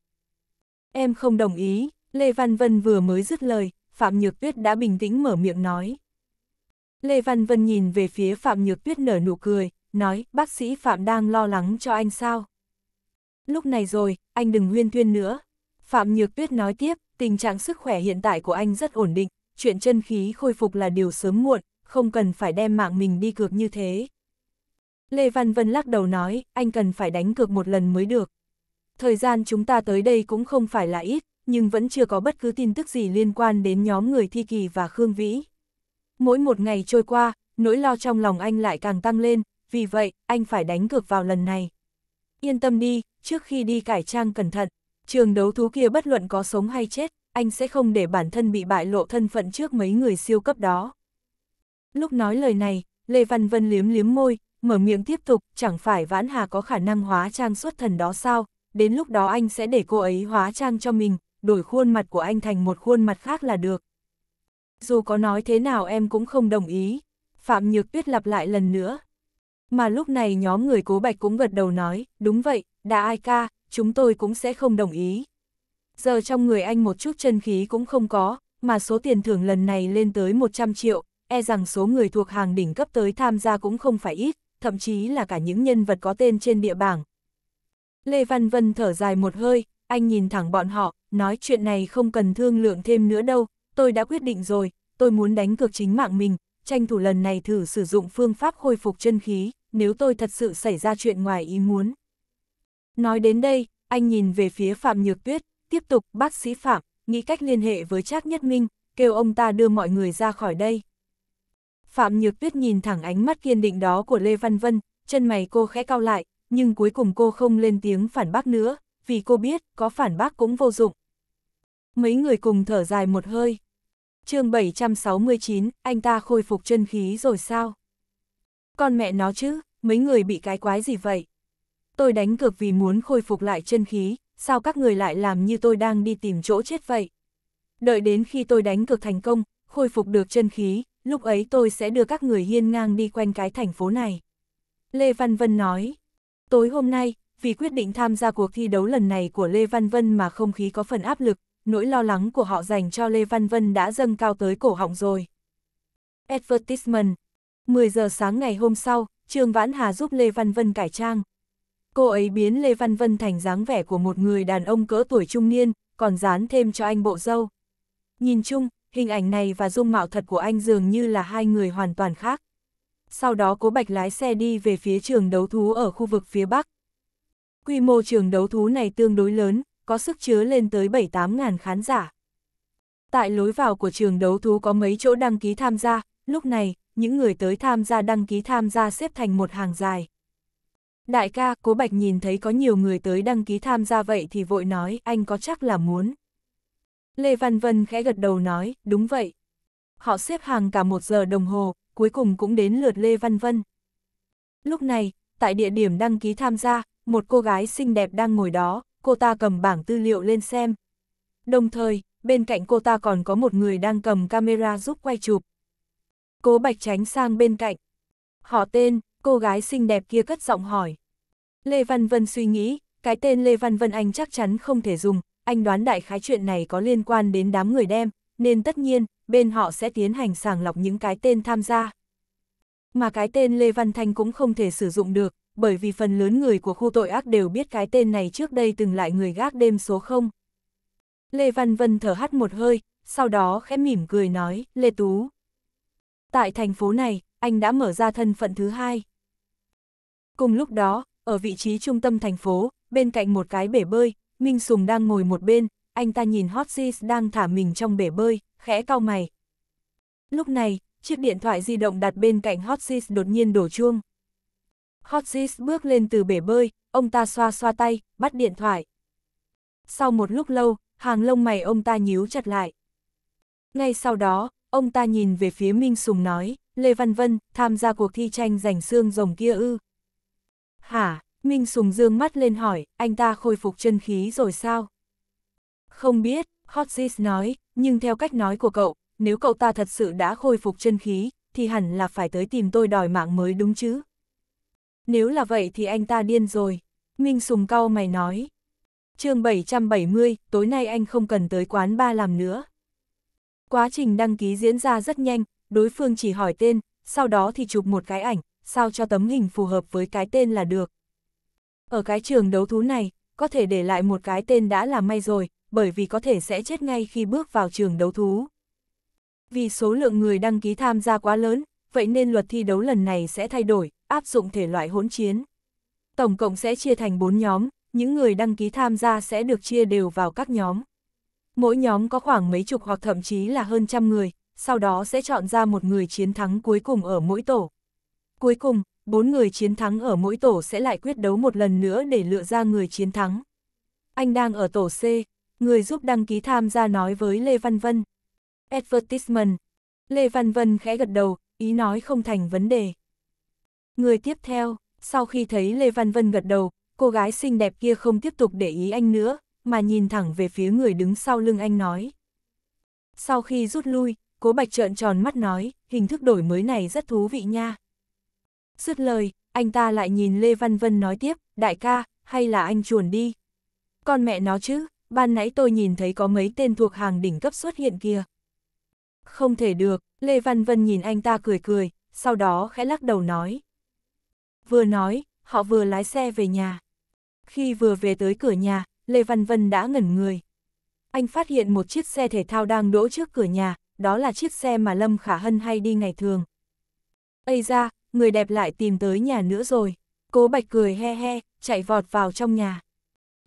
Em không đồng ý, Lê Văn Vân vừa mới dứt lời, Phạm Nhược Tuyết đã bình tĩnh mở miệng nói. Lê Văn Vân nhìn về phía Phạm Nhược Tuyết nở nụ cười, nói, bác sĩ Phạm đang lo lắng cho anh sao? Lúc này rồi, anh đừng huyên thuyên nữa, Phạm Nhược Tuyết nói tiếp, tình trạng sức khỏe hiện tại của anh rất ổn định, chuyện chân khí khôi phục là điều sớm muộn, không cần phải đem mạng mình đi cược như thế. Lê Văn Vân lắc đầu nói, anh cần phải đánh cược một lần mới được. Thời gian chúng ta tới đây cũng không phải là ít, nhưng vẫn chưa có bất cứ tin tức gì liên quan đến nhóm người thi kỳ và Khương Vĩ. Mỗi một ngày trôi qua, nỗi lo trong lòng anh lại càng tăng lên, vì vậy, anh phải đánh cược vào lần này. Yên tâm đi, trước khi đi cải trang cẩn thận. Trường đấu thú kia bất luận có sống hay chết, anh sẽ không để bản thân bị bại lộ thân phận trước mấy người siêu cấp đó. Lúc nói lời này, Lê Văn Vân liếm liếm môi, mở miệng tiếp tục, chẳng phải Vãn Hà có khả năng hóa trang xuất thần đó sao, đến lúc đó anh sẽ để cô ấy hóa trang cho mình, đổi khuôn mặt của anh thành một khuôn mặt khác là được. Dù có nói thế nào em cũng không đồng ý, Phạm Nhược Tuyết lặp lại lần nữa. Mà lúc này nhóm người cố bạch cũng gật đầu nói, đúng vậy, đã ai ca, chúng tôi cũng sẽ không đồng ý. Giờ trong người anh một chút chân khí cũng không có, mà số tiền thưởng lần này lên tới 100 triệu, e rằng số người thuộc hàng đỉnh cấp tới tham gia cũng không phải ít, thậm chí là cả những nhân vật có tên trên địa bảng. Lê Văn Vân thở dài một hơi, anh nhìn thẳng bọn họ, nói chuyện này không cần thương lượng thêm nữa đâu, tôi đã quyết định rồi, tôi muốn đánh cược chính mạng mình, tranh thủ lần này thử sử dụng phương pháp khôi phục chân khí, nếu tôi thật sự xảy ra chuyện ngoài ý muốn, Nói đến đây, anh nhìn về phía Phạm Nhược Tuyết, tiếp tục bác sĩ Phạm, nghĩ cách liên hệ với Trác Nhất Minh, kêu ông ta đưa mọi người ra khỏi đây. Phạm Nhược Tuyết nhìn thẳng ánh mắt kiên định đó của Lê Văn Vân, chân mày cô khẽ cao lại, nhưng cuối cùng cô không lên tiếng phản bác nữa, vì cô biết có phản bác cũng vô dụng. Mấy người cùng thở dài một hơi. chương 769, anh ta khôi phục chân khí rồi sao? Con mẹ nó chứ, mấy người bị cái quái gì vậy? tôi đánh cược vì muốn khôi phục lại chân khí, sao các người lại làm như tôi đang đi tìm chỗ chết vậy? Đợi đến khi tôi đánh cược thành công, khôi phục được chân khí, lúc ấy tôi sẽ đưa các người hiên ngang đi quanh cái thành phố này. Lê Văn Vân nói, tối hôm nay, vì quyết định tham gia cuộc thi đấu lần này của Lê Văn Vân mà không khí có phần áp lực, nỗi lo lắng của họ dành cho Lê Văn Vân đã dâng cao tới cổ họng rồi. Advertisement 10 giờ sáng ngày hôm sau, Trương Vãn Hà giúp Lê Văn Vân cải trang, Cô ấy biến Lê Văn Vân thành dáng vẻ của một người đàn ông cỡ tuổi trung niên, còn dán thêm cho anh bộ dâu. Nhìn chung, hình ảnh này và dung mạo thật của anh dường như là hai người hoàn toàn khác. Sau đó cố bạch lái xe đi về phía trường đấu thú ở khu vực phía Bắc. Quy mô trường đấu thú này tương đối lớn, có sức chứa lên tới 7-8 ngàn khán giả. Tại lối vào của trường đấu thú có mấy chỗ đăng ký tham gia, lúc này, những người tới tham gia đăng ký tham gia xếp thành một hàng dài. Đại ca, cố Bạch nhìn thấy có nhiều người tới đăng ký tham gia vậy thì vội nói, anh có chắc là muốn. Lê Văn Vân khẽ gật đầu nói, đúng vậy. Họ xếp hàng cả một giờ đồng hồ, cuối cùng cũng đến lượt Lê Văn Vân. Lúc này, tại địa điểm đăng ký tham gia, một cô gái xinh đẹp đang ngồi đó, cô ta cầm bảng tư liệu lên xem. Đồng thời, bên cạnh cô ta còn có một người đang cầm camera giúp quay chụp. Cố Bạch tránh sang bên cạnh. Họ tên, cô gái xinh đẹp kia cất giọng hỏi. Lê Văn Vân suy nghĩ, cái tên Lê Văn Vân anh chắc chắn không thể dùng, anh đoán đại khái chuyện này có liên quan đến đám người đem, nên tất nhiên, bên họ sẽ tiến hành sàng lọc những cái tên tham gia. Mà cái tên Lê Văn Thanh cũng không thể sử dụng được, bởi vì phần lớn người của khu tội ác đều biết cái tên này trước đây từng lại người gác đêm số 0. Lê Văn Vân thở hắt một hơi, sau đó khẽ mỉm cười nói, Lê Tú. Tại thành phố này, anh đã mở ra thân phận thứ hai. Cùng lúc đó, ở vị trí trung tâm thành phố, bên cạnh một cái bể bơi, Minh Sùng đang ngồi một bên, anh ta nhìn Hot Seas đang thả mình trong bể bơi, khẽ cau mày. Lúc này, chiếc điện thoại di động đặt bên cạnh Hot Seas đột nhiên đổ chuông. Hot Seas bước lên từ bể bơi, ông ta xoa xoa tay, bắt điện thoại. Sau một lúc lâu, hàng lông mày ông ta nhíu chặt lại. Ngay sau đó, ông ta nhìn về phía Minh Sùng nói, Lê Văn Vân, tham gia cuộc thi tranh giành xương rồng kia ư. Hả, Minh Sùng dương mắt lên hỏi, anh ta khôi phục chân khí rồi sao? Không biết, Hotsis nói, nhưng theo cách nói của cậu, nếu cậu ta thật sự đã khôi phục chân khí, thì hẳn là phải tới tìm tôi đòi mạng mới đúng chứ. Nếu là vậy thì anh ta điên rồi, Minh Sùng cau mày nói. chương 770, tối nay anh không cần tới quán ba làm nữa. Quá trình đăng ký diễn ra rất nhanh, đối phương chỉ hỏi tên, sau đó thì chụp một cái ảnh, sao cho tấm hình phù hợp với cái tên là được. Ở cái trường đấu thú này, có thể để lại một cái tên đã là may rồi, bởi vì có thể sẽ chết ngay khi bước vào trường đấu thú. Vì số lượng người đăng ký tham gia quá lớn, vậy nên luật thi đấu lần này sẽ thay đổi, áp dụng thể loại hỗn chiến. Tổng cộng sẽ chia thành 4 nhóm, những người đăng ký tham gia sẽ được chia đều vào các nhóm. Mỗi nhóm có khoảng mấy chục hoặc thậm chí là hơn trăm người, sau đó sẽ chọn ra một người chiến thắng cuối cùng ở mỗi tổ. Cuối cùng, bốn người chiến thắng ở mỗi tổ sẽ lại quyết đấu một lần nữa để lựa ra người chiến thắng. Anh đang ở tổ C, người giúp đăng ký tham gia nói với Lê Văn Vân. Advertisement. Lê Văn Vân khẽ gật đầu, ý nói không thành vấn đề. Người tiếp theo, sau khi thấy Lê Văn Vân gật đầu, cô gái xinh đẹp kia không tiếp tục để ý anh nữa, mà nhìn thẳng về phía người đứng sau lưng anh nói. Sau khi rút lui, cố bạch trợn tròn mắt nói, hình thức đổi mới này rất thú vị nha. Dứt lời, anh ta lại nhìn Lê Văn Vân nói tiếp, đại ca, hay là anh chuồn đi. Con mẹ nó chứ, ban nãy tôi nhìn thấy có mấy tên thuộc hàng đỉnh cấp xuất hiện kia. Không thể được, Lê Văn Vân nhìn anh ta cười cười, sau đó khẽ lắc đầu nói. Vừa nói, họ vừa lái xe về nhà. Khi vừa về tới cửa nhà, Lê Văn Vân đã ngẩn người. Anh phát hiện một chiếc xe thể thao đang đỗ trước cửa nhà, đó là chiếc xe mà Lâm Khả Hân hay đi ngày thường. Ây ra, người đẹp lại tìm tới nhà nữa rồi. Cố Bạch cười he he, chạy vọt vào trong nhà.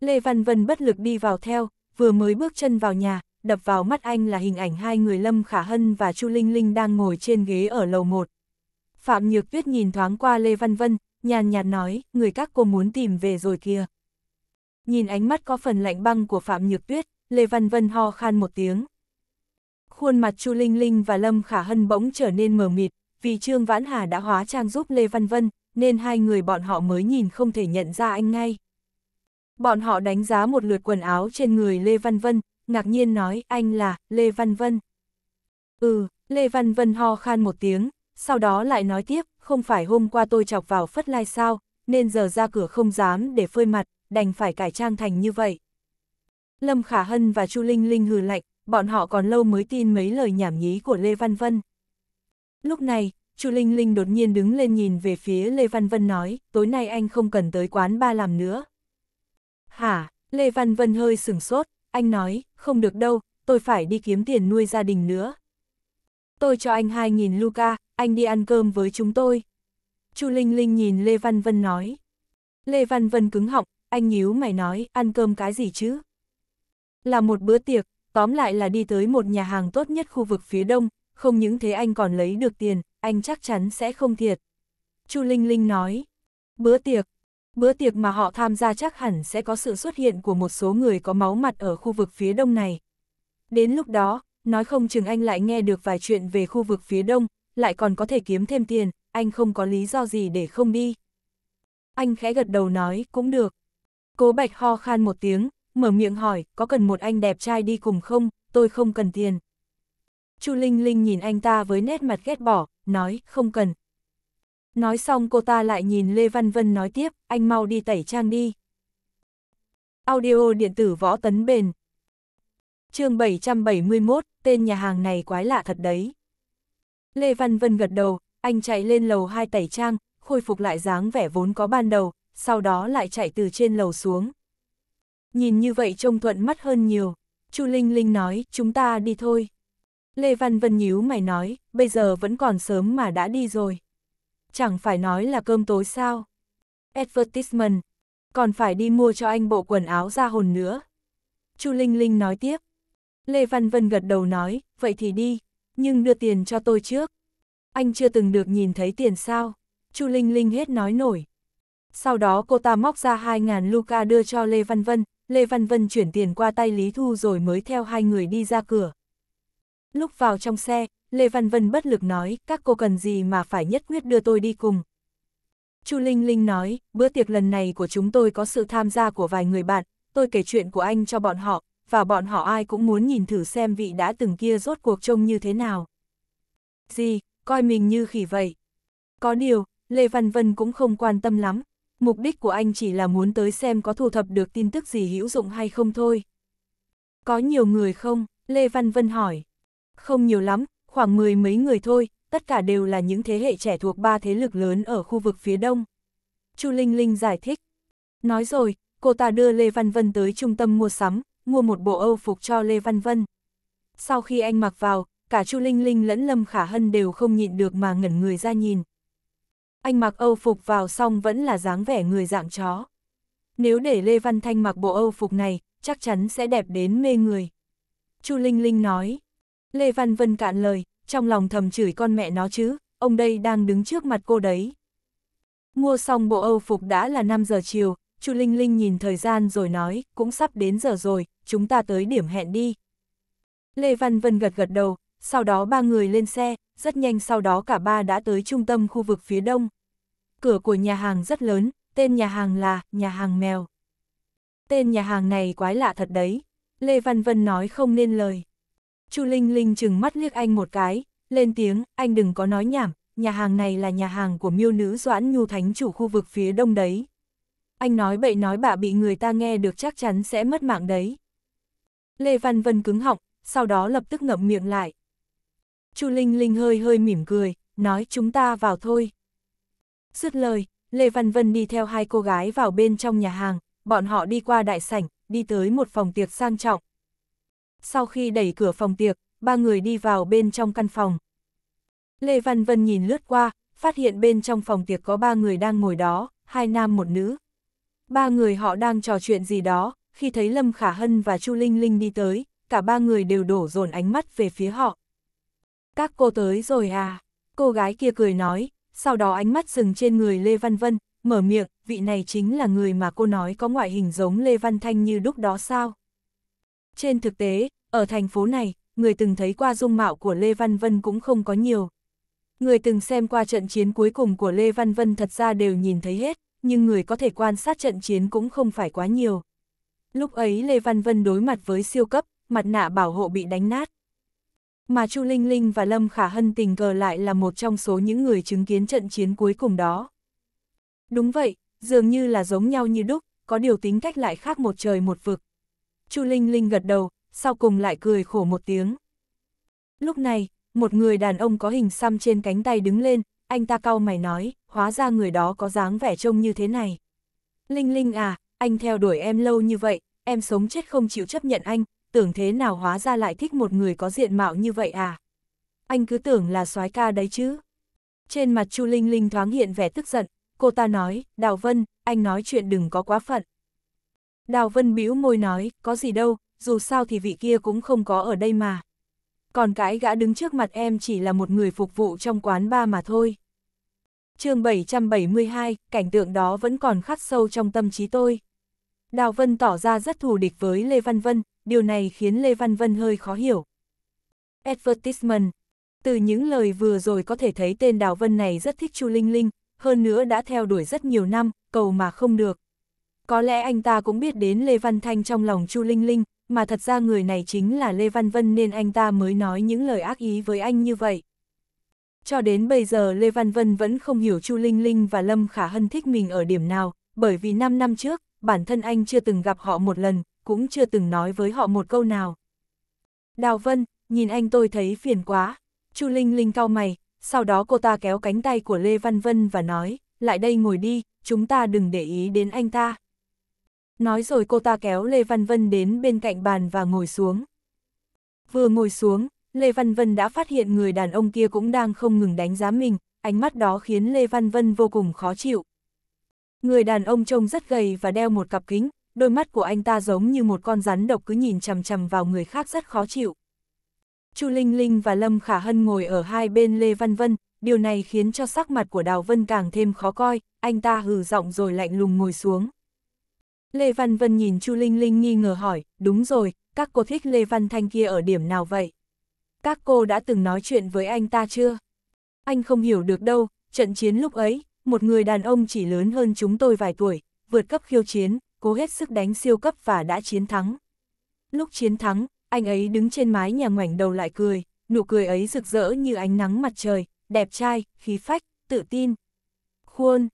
Lê Văn Vân bất lực đi vào theo, vừa mới bước chân vào nhà, đập vào mắt anh là hình ảnh hai người Lâm Khả Hân và Chu Linh Linh đang ngồi trên ghế ở lầu 1. Phạm Nhược Tuyết nhìn thoáng qua Lê Văn Vân, nhàn nhạt nói, người các cô muốn tìm về rồi kìa. Nhìn ánh mắt có phần lạnh băng của Phạm Nhược Tuyết, Lê Văn Vân ho khan một tiếng. Khuôn mặt Chu Linh Linh và Lâm Khả Hân bỗng trở nên mờ mịt, vì Trương Vãn Hà đã hóa trang giúp Lê Văn Vân, nên hai người bọn họ mới nhìn không thể nhận ra anh ngay. Bọn họ đánh giá một lượt quần áo trên người Lê Văn Vân, ngạc nhiên nói anh là Lê Văn Vân. Ừ, Lê Văn Vân ho khan một tiếng, sau đó lại nói tiếp, không phải hôm qua tôi chọc vào phất lai sao, nên giờ ra cửa không dám để phơi mặt, đành phải cải trang thành như vậy. Lâm Khả Hân và Chu Linh Linh hừ lạnh, bọn họ còn lâu mới tin mấy lời nhảm nhí của Lê Văn Vân. Lúc này, Chu Linh Linh đột nhiên đứng lên nhìn về phía Lê Văn Vân nói, tối nay anh không cần tới quán ba làm nữa. Hả, Lê Văn Vân hơi sửng sốt, anh nói, không được đâu, tôi phải đi kiếm tiền nuôi gia đình nữa. Tôi cho anh 2.000 Luca, anh đi ăn cơm với chúng tôi. Chu Linh Linh nhìn Lê Văn Vân nói. Lê Văn Vân cứng họng, anh nhíu mày nói, ăn cơm cái gì chứ? Là một bữa tiệc, tóm lại là đi tới một nhà hàng tốt nhất khu vực phía đông, không những thế anh còn lấy được tiền, anh chắc chắn sẽ không thiệt. Chu Linh Linh nói, bữa tiệc, bữa tiệc mà họ tham gia chắc hẳn sẽ có sự xuất hiện của một số người có máu mặt ở khu vực phía đông này. Đến lúc đó, nói không chừng anh lại nghe được vài chuyện về khu vực phía đông, lại còn có thể kiếm thêm tiền, anh không có lý do gì để không đi. Anh khẽ gật đầu nói, cũng được. Cố Bạch ho khan một tiếng, mở miệng hỏi, có cần một anh đẹp trai đi cùng không, tôi không cần tiền. Chu Linh Linh nhìn anh ta với nét mặt ghét bỏ, nói, không cần. Nói xong cô ta lại nhìn Lê Văn Vân nói tiếp, anh mau đi tẩy trang đi. Audio điện tử võ tấn bền. chương 771, tên nhà hàng này quái lạ thật đấy. Lê Văn Vân gật đầu, anh chạy lên lầu 2 tẩy trang, khôi phục lại dáng vẻ vốn có ban đầu, sau đó lại chạy từ trên lầu xuống. Nhìn như vậy trông thuận mắt hơn nhiều, Chu Linh Linh nói, chúng ta đi thôi. Lê Văn Vân nhíu mày nói, bây giờ vẫn còn sớm mà đã đi rồi. Chẳng phải nói là cơm tối sao? Advertisement. Còn phải đi mua cho anh bộ quần áo ra hồn nữa. Chu Linh Linh nói tiếp. Lê Văn Vân gật đầu nói, vậy thì đi, nhưng đưa tiền cho tôi trước. Anh chưa từng được nhìn thấy tiền sao? Chu Linh Linh hết nói nổi. Sau đó cô ta móc ra 2.000 Luca đưa cho Lê Văn Vân, Lê Văn Vân chuyển tiền qua tay Lý Thu rồi mới theo hai người đi ra cửa. Lúc vào trong xe, Lê Văn Vân bất lực nói, các cô cần gì mà phải nhất quyết đưa tôi đi cùng. Chu Linh Linh nói, bữa tiệc lần này của chúng tôi có sự tham gia của vài người bạn, tôi kể chuyện của anh cho bọn họ, và bọn họ ai cũng muốn nhìn thử xem vị đã từng kia rốt cuộc trông như thế nào. Gì, coi mình như khỉ vậy. Có điều, Lê Văn Vân cũng không quan tâm lắm, mục đích của anh chỉ là muốn tới xem có thu thập được tin tức gì hữu dụng hay không thôi. Có nhiều người không? Lê Văn Vân hỏi. Không nhiều lắm, khoảng mười mấy người thôi, tất cả đều là những thế hệ trẻ thuộc ba thế lực lớn ở khu vực phía đông. Chu Linh Linh giải thích. Nói rồi, cô ta đưa Lê Văn Vân tới trung tâm mua sắm, mua một bộ âu phục cho Lê Văn Vân. Sau khi anh mặc vào, cả Chu Linh Linh lẫn Lâm Khả Hân đều không nhịn được mà ngẩn người ra nhìn. Anh mặc âu phục vào xong vẫn là dáng vẻ người dạng chó. Nếu để Lê Văn Thanh mặc bộ âu phục này, chắc chắn sẽ đẹp đến mê người. Chu Linh Linh nói. Lê Văn Vân cạn lời, trong lòng thầm chửi con mẹ nó chứ, ông đây đang đứng trước mặt cô đấy. Mua xong bộ Âu phục đã là 5 giờ chiều, Chu Linh Linh nhìn thời gian rồi nói, cũng sắp đến giờ rồi, chúng ta tới điểm hẹn đi. Lê Văn Vân gật gật đầu, sau đó ba người lên xe, rất nhanh sau đó cả ba đã tới trung tâm khu vực phía đông. Cửa của nhà hàng rất lớn, tên nhà hàng là nhà hàng mèo. Tên nhà hàng này quái lạ thật đấy, Lê Văn Vân nói không nên lời. Chu Linh Linh chừng mắt liếc anh một cái, lên tiếng, anh đừng có nói nhảm, nhà hàng này là nhà hàng của miêu nữ Doãn Nhu Thánh chủ khu vực phía đông đấy. Anh nói bậy nói bạ bị người ta nghe được chắc chắn sẽ mất mạng đấy. Lê Văn Vân cứng họng, sau đó lập tức ngậm miệng lại. Chu Linh Linh hơi hơi mỉm cười, nói chúng ta vào thôi. Dứt lời, Lê Văn Vân đi theo hai cô gái vào bên trong nhà hàng, bọn họ đi qua đại sảnh, đi tới một phòng tiệc sang trọng, sau khi đẩy cửa phòng tiệc, ba người đi vào bên trong căn phòng. Lê Văn Vân nhìn lướt qua, phát hiện bên trong phòng tiệc có ba người đang ngồi đó, hai nam một nữ. Ba người họ đang trò chuyện gì đó, khi thấy Lâm Khả Hân và Chu Linh Linh đi tới, cả ba người đều đổ dồn ánh mắt về phía họ. Các cô tới rồi à, cô gái kia cười nói, sau đó ánh mắt dừng trên người Lê Văn Vân, mở miệng, vị này chính là người mà cô nói có ngoại hình giống Lê Văn Thanh như lúc đó sao? Trên thực tế, ở thành phố này, người từng thấy qua dung mạo của Lê Văn Vân cũng không có nhiều. Người từng xem qua trận chiến cuối cùng của Lê Văn Vân thật ra đều nhìn thấy hết, nhưng người có thể quan sát trận chiến cũng không phải quá nhiều. Lúc ấy Lê Văn Vân đối mặt với siêu cấp, mặt nạ bảo hộ bị đánh nát. Mà Chu Linh Linh và Lâm Khả Hân tình cờ lại là một trong số những người chứng kiến trận chiến cuối cùng đó. Đúng vậy, dường như là giống nhau như đúc, có điều tính cách lại khác một trời một vực. Chu Linh Linh gật đầu, sau cùng lại cười khổ một tiếng. Lúc này, một người đàn ông có hình xăm trên cánh tay đứng lên, anh ta cau mày nói, hóa ra người đó có dáng vẻ trông như thế này. Linh Linh à, anh theo đuổi em lâu như vậy, em sống chết không chịu chấp nhận anh, tưởng thế nào hóa ra lại thích một người có diện mạo như vậy à. Anh cứ tưởng là soái ca đấy chứ. Trên mặt Chu Linh Linh thoáng hiện vẻ tức giận, cô ta nói, Đào Vân, anh nói chuyện đừng có quá phận. Đào Vân bĩu môi nói, có gì đâu, dù sao thì vị kia cũng không có ở đây mà. Còn cái gã đứng trước mặt em chỉ là một người phục vụ trong quán ba mà thôi. chương 772, cảnh tượng đó vẫn còn khắc sâu trong tâm trí tôi. Đào Vân tỏ ra rất thù địch với Lê Văn Vân, điều này khiến Lê Văn Vân hơi khó hiểu. Advertisement Từ những lời vừa rồi có thể thấy tên Đào Vân này rất thích Chu Linh Linh, hơn nữa đã theo đuổi rất nhiều năm, cầu mà không được. Có lẽ anh ta cũng biết đến Lê Văn Thanh trong lòng Chu Linh Linh, mà thật ra người này chính là Lê Văn Vân nên anh ta mới nói những lời ác ý với anh như vậy. Cho đến bây giờ Lê Văn Vân vẫn không hiểu Chu Linh Linh và Lâm Khả Hân thích mình ở điểm nào, bởi vì 5 năm trước, bản thân anh chưa từng gặp họ một lần, cũng chưa từng nói với họ một câu nào. Đào Vân, nhìn anh tôi thấy phiền quá. Chu Linh Linh cau mày, sau đó cô ta kéo cánh tay của Lê Văn Vân và nói, lại đây ngồi đi, chúng ta đừng để ý đến anh ta. Nói rồi cô ta kéo Lê Văn Vân đến bên cạnh bàn và ngồi xuống. Vừa ngồi xuống, Lê Văn Vân đã phát hiện người đàn ông kia cũng đang không ngừng đánh giá mình, ánh mắt đó khiến Lê Văn Vân vô cùng khó chịu. Người đàn ông trông rất gầy và đeo một cặp kính, đôi mắt của anh ta giống như một con rắn độc cứ nhìn chằm chằm vào người khác rất khó chịu. Chu Linh Linh và Lâm Khả Hân ngồi ở hai bên Lê Văn Vân, điều này khiến cho sắc mặt của Đào Vân càng thêm khó coi, anh ta hừ giọng rồi lạnh lùng ngồi xuống. Lê Văn Vân nhìn Chu Linh Linh nghi ngờ hỏi, đúng rồi, các cô thích Lê Văn Thanh kia ở điểm nào vậy? Các cô đã từng nói chuyện với anh ta chưa? Anh không hiểu được đâu, trận chiến lúc ấy, một người đàn ông chỉ lớn hơn chúng tôi vài tuổi, vượt cấp khiêu chiến, cố hết sức đánh siêu cấp và đã chiến thắng. Lúc chiến thắng, anh ấy đứng trên mái nhà ngoảnh đầu lại cười, nụ cười ấy rực rỡ như ánh nắng mặt trời, đẹp trai, khí phách, tự tin. Khuôn.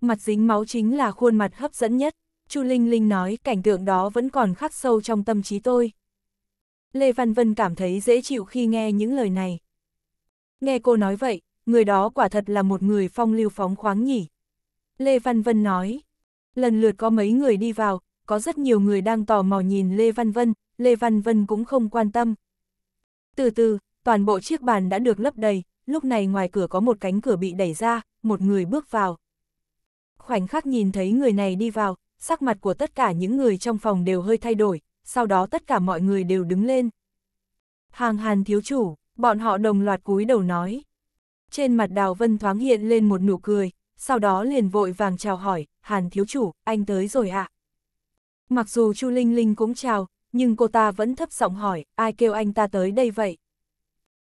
Mặt dính máu chính là khuôn mặt hấp dẫn nhất. Chu Linh Linh nói cảnh tượng đó vẫn còn khắc sâu trong tâm trí tôi. Lê Văn Vân cảm thấy dễ chịu khi nghe những lời này. Nghe cô nói vậy, người đó quả thật là một người phong lưu phóng khoáng nhỉ. Lê Văn Vân nói, lần lượt có mấy người đi vào, có rất nhiều người đang tò mò nhìn Lê Văn Vân, Lê Văn Vân cũng không quan tâm. Từ từ, toàn bộ chiếc bàn đã được lấp đầy, lúc này ngoài cửa có một cánh cửa bị đẩy ra, một người bước vào. Khoảnh khắc nhìn thấy người này đi vào, sắc mặt của tất cả những người trong phòng đều hơi thay đổi, sau đó tất cả mọi người đều đứng lên. Hàng hàn thiếu chủ, bọn họ đồng loạt cúi đầu nói. Trên mặt Đào Vân thoáng hiện lên một nụ cười, sau đó liền vội vàng chào hỏi, hàn thiếu chủ, anh tới rồi ạ. À? Mặc dù Chu Linh Linh cũng chào, nhưng cô ta vẫn thấp giọng hỏi, ai kêu anh ta tới đây vậy?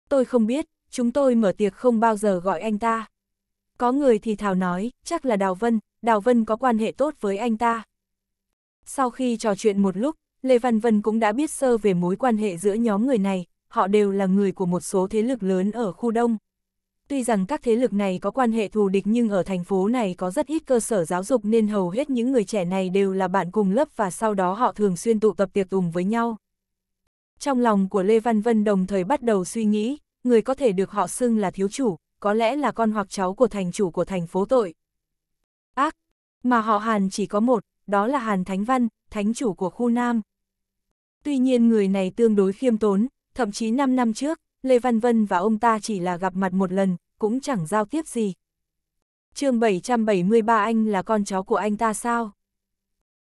Tôi không biết, chúng tôi mở tiệc không bao giờ gọi anh ta. Có người thì thào nói, chắc là Đào Vân, Đào Vân có quan hệ tốt với anh ta. Sau khi trò chuyện một lúc, Lê Văn Vân cũng đã biết sơ về mối quan hệ giữa nhóm người này, họ đều là người của một số thế lực lớn ở khu đông. Tuy rằng các thế lực này có quan hệ thù địch nhưng ở thành phố này có rất ít cơ sở giáo dục nên hầu hết những người trẻ này đều là bạn cùng lớp và sau đó họ thường xuyên tụ tập tiệc tùng với nhau. Trong lòng của Lê Văn Vân đồng thời bắt đầu suy nghĩ, người có thể được họ xưng là thiếu chủ, có lẽ là con hoặc cháu của thành chủ của thành phố tội, ác, mà họ Hàn chỉ có một, đó là Hàn Thánh Văn, thánh chủ của khu Nam. Tuy nhiên người này tương đối khiêm tốn, thậm chí 5 năm trước, Lê Văn Vân và ông ta chỉ là gặp mặt một lần, cũng chẳng giao tiếp gì. chương 773 anh là con chó của anh ta sao?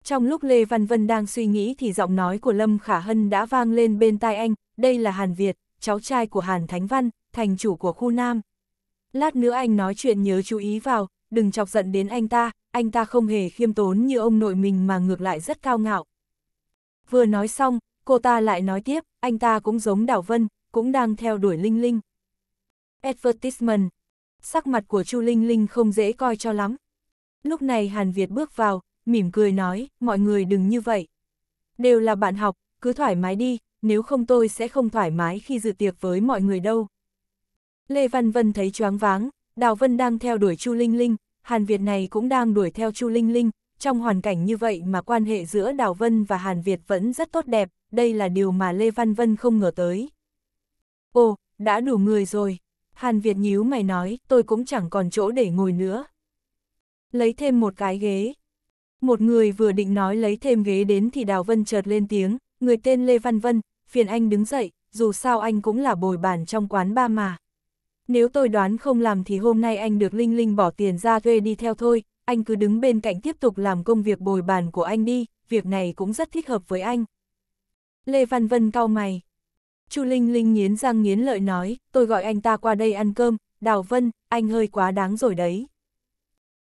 Trong lúc Lê Văn Vân đang suy nghĩ thì giọng nói của Lâm Khả Hân đã vang lên bên tai anh, đây là Hàn Việt, cháu trai của Hàn Thánh Văn, thành chủ của khu Nam. Lát nữa anh nói chuyện nhớ chú ý vào, đừng chọc giận đến anh ta, anh ta không hề khiêm tốn như ông nội mình mà ngược lại rất cao ngạo. Vừa nói xong, cô ta lại nói tiếp, anh ta cũng giống Đảo Vân, cũng đang theo đuổi Linh Linh. Advertisement. Sắc mặt của Chu Linh Linh không dễ coi cho lắm. Lúc này Hàn Việt bước vào, mỉm cười nói, mọi người đừng như vậy. Đều là bạn học, cứ thoải mái đi, nếu không tôi sẽ không thoải mái khi dự tiệc với mọi người đâu. Lê Văn Vân thấy choáng váng, Đào Vân đang theo đuổi Chu Linh Linh, Hàn Việt này cũng đang đuổi theo Chu Linh Linh, trong hoàn cảnh như vậy mà quan hệ giữa Đào Vân và Hàn Việt vẫn rất tốt đẹp, đây là điều mà Lê Văn Vân không ngờ tới. Ồ, đã đủ người rồi. Hàn Việt nhíu mày nói, tôi cũng chẳng còn chỗ để ngồi nữa. Lấy thêm một cái ghế. Một người vừa định nói lấy thêm ghế đến thì Đào Vân chợt lên tiếng, người tên Lê Văn Vân, phiền anh đứng dậy, dù sao anh cũng là bồi bàn trong quán ba mà. Nếu tôi đoán không làm thì hôm nay anh được Linh Linh bỏ tiền ra thuê đi theo thôi, anh cứ đứng bên cạnh tiếp tục làm công việc bồi bàn của anh đi, việc này cũng rất thích hợp với anh. Lê Văn Vân cau mày. Chu Linh Linh nghiến răng nghiến lợi nói, tôi gọi anh ta qua đây ăn cơm, Đào Vân, anh hơi quá đáng rồi đấy.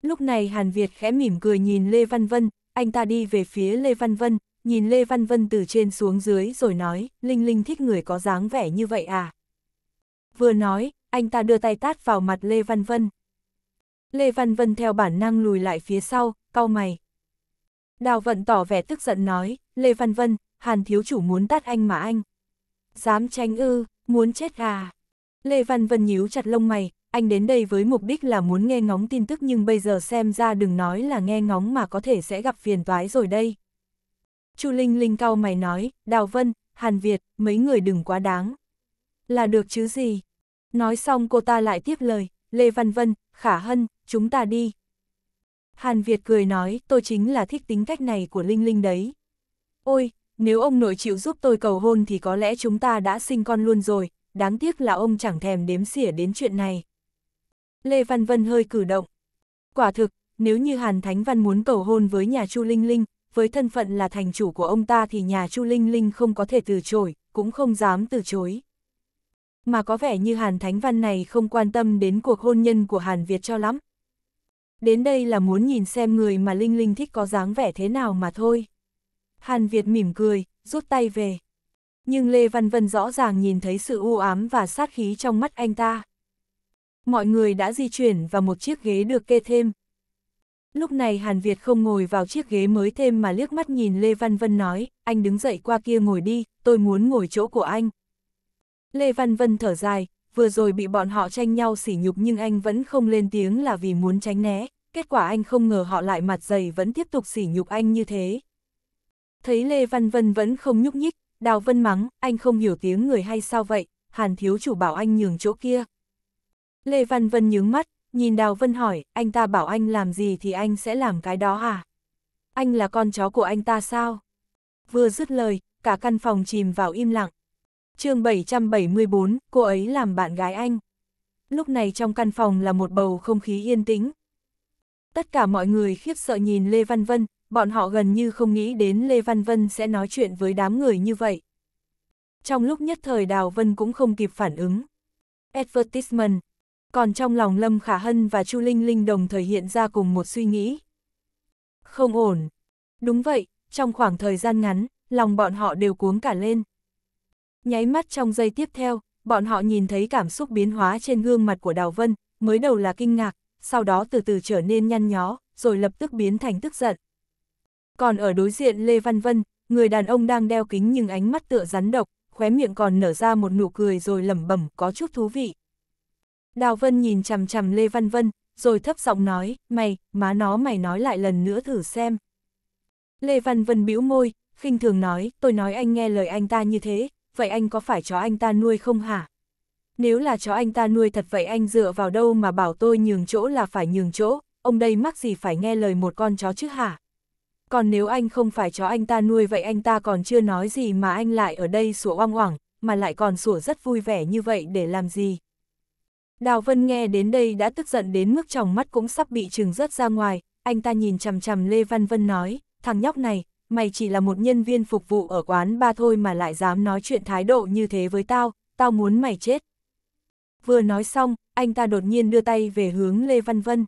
Lúc này Hàn Việt khẽ mỉm cười nhìn Lê Văn Vân, anh ta đi về phía Lê Văn Vân, nhìn Lê Văn Vân từ trên xuống dưới rồi nói, Linh Linh thích người có dáng vẻ như vậy à. Vừa nói, anh ta đưa tay tát vào mặt Lê Văn Vân. Lê Văn Vân theo bản năng lùi lại phía sau, cau mày. Đào vận tỏ vẻ tức giận nói, Lê Văn Vân, Hàn thiếu chủ muốn tát anh mà anh. Dám tránh ư, muốn chết à. Lê Văn Vân nhíu chặt lông mày, anh đến đây với mục đích là muốn nghe ngóng tin tức nhưng bây giờ xem ra đừng nói là nghe ngóng mà có thể sẽ gặp phiền toái rồi đây. Chu Linh Linh cau mày nói, Đào Vân, Hàn Việt, mấy người đừng quá đáng. Là được chứ gì? Nói xong cô ta lại tiếp lời, Lê Văn Vân, Khả Hân, chúng ta đi. Hàn Việt cười nói, tôi chính là thích tính cách này của Linh Linh đấy. Ôi, nếu ông nội chịu giúp tôi cầu hôn thì có lẽ chúng ta đã sinh con luôn rồi, đáng tiếc là ông chẳng thèm đếm xỉa đến chuyện này. Lê Văn Vân hơi cử động. Quả thực, nếu như Hàn Thánh Văn muốn cầu hôn với nhà Chu Linh Linh, với thân phận là thành chủ của ông ta thì nhà Chu Linh Linh không có thể từ chối, cũng không dám từ chối mà có vẻ như Hàn Thánh Văn này không quan tâm đến cuộc hôn nhân của Hàn Việt cho lắm. Đến đây là muốn nhìn xem người mà Linh Linh thích có dáng vẻ thế nào mà thôi. Hàn Việt mỉm cười, rút tay về. Nhưng Lê Văn Vân rõ ràng nhìn thấy sự u ám và sát khí trong mắt anh ta. Mọi người đã di chuyển và một chiếc ghế được kê thêm. Lúc này Hàn Việt không ngồi vào chiếc ghế mới thêm mà liếc mắt nhìn Lê Văn Vân nói, anh đứng dậy qua kia ngồi đi, tôi muốn ngồi chỗ của anh. Lê Văn Vân thở dài, vừa rồi bị bọn họ tranh nhau sỉ nhục nhưng anh vẫn không lên tiếng là vì muốn tránh né, kết quả anh không ngờ họ lại mặt dày vẫn tiếp tục sỉ nhục anh như thế. Thấy Lê Văn Vân vẫn không nhúc nhích, Đào Vân mắng, anh không hiểu tiếng người hay sao vậy, Hàn Thiếu Chủ bảo anh nhường chỗ kia. Lê Văn Vân nhướng mắt, nhìn Đào Vân hỏi, anh ta bảo anh làm gì thì anh sẽ làm cái đó à? Anh là con chó của anh ta sao? Vừa dứt lời, cả căn phòng chìm vào im lặng chương 774, cô ấy làm bạn gái anh. Lúc này trong căn phòng là một bầu không khí yên tĩnh. Tất cả mọi người khiếp sợ nhìn Lê Văn Vân, bọn họ gần như không nghĩ đến Lê Văn Vân sẽ nói chuyện với đám người như vậy. Trong lúc nhất thời Đào Vân cũng không kịp phản ứng. Advertisement. Còn trong lòng Lâm Khả Hân và Chu Linh Linh đồng thời hiện ra cùng một suy nghĩ. Không ổn. Đúng vậy, trong khoảng thời gian ngắn, lòng bọn họ đều cuống cả lên. Nháy mắt trong giây tiếp theo, bọn họ nhìn thấy cảm xúc biến hóa trên gương mặt của Đào Vân, mới đầu là kinh ngạc, sau đó từ từ trở nên nhăn nhó, rồi lập tức biến thành tức giận. Còn ở đối diện Lê Văn Vân, người đàn ông đang đeo kính nhưng ánh mắt tựa rắn độc, khóe miệng còn nở ra một nụ cười rồi lẩm bẩm có chút thú vị. Đào Vân nhìn chằm chằm Lê Văn Vân, rồi thấp giọng nói, mày, má nó mày nói lại lần nữa thử xem. Lê Văn Vân bĩu môi, khinh thường nói, tôi nói anh nghe lời anh ta như thế, vậy anh có phải chó anh ta nuôi không hả? Nếu là chó anh ta nuôi thật vậy anh dựa vào đâu mà bảo tôi nhường chỗ là phải nhường chỗ, ông đây mắc gì phải nghe lời một con chó chứ hả? Còn nếu anh không phải chó anh ta nuôi vậy anh ta còn chưa nói gì mà anh lại ở đây sủa oang oảng, mà lại còn sủa rất vui vẻ như vậy để làm gì? Đào Vân nghe đến đây đã tức giận đến mức tròng mắt cũng sắp bị trừng rớt ra ngoài, anh ta nhìn chằm chằm Lê Văn Vân nói, thằng nhóc này, mày chỉ là một nhân viên phục vụ ở quán ba thôi mà lại dám nói chuyện thái độ như thế với tao, tao muốn mày chết. Vừa nói xong, anh ta đột nhiên đưa tay về hướng Lê Văn Vân.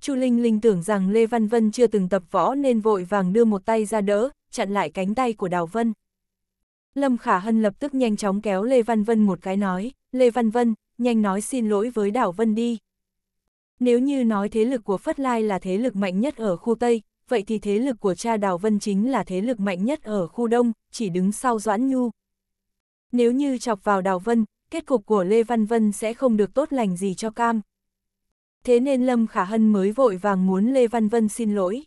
Chu Linh Linh tưởng rằng Lê Văn Vân chưa từng tập võ nên vội vàng đưa một tay ra đỡ, chặn lại cánh tay của Đào Vân. Lâm Khả Hân lập tức nhanh chóng kéo Lê Văn Vân một cái nói, Lê Văn Vân, nhanh nói xin lỗi với Đào Vân đi. Nếu như nói thế lực của Phất Lai là thế lực mạnh nhất ở khu Tây, vậy thì thế lực của cha Đào Vân chính là thế lực mạnh nhất ở khu đông, chỉ đứng sau Doãn Nhu. Nếu như chọc vào Đào Vân, kết cục của Lê Văn Vân sẽ không được tốt lành gì cho cam. Thế nên Lâm Khả Hân mới vội vàng muốn Lê Văn Vân xin lỗi.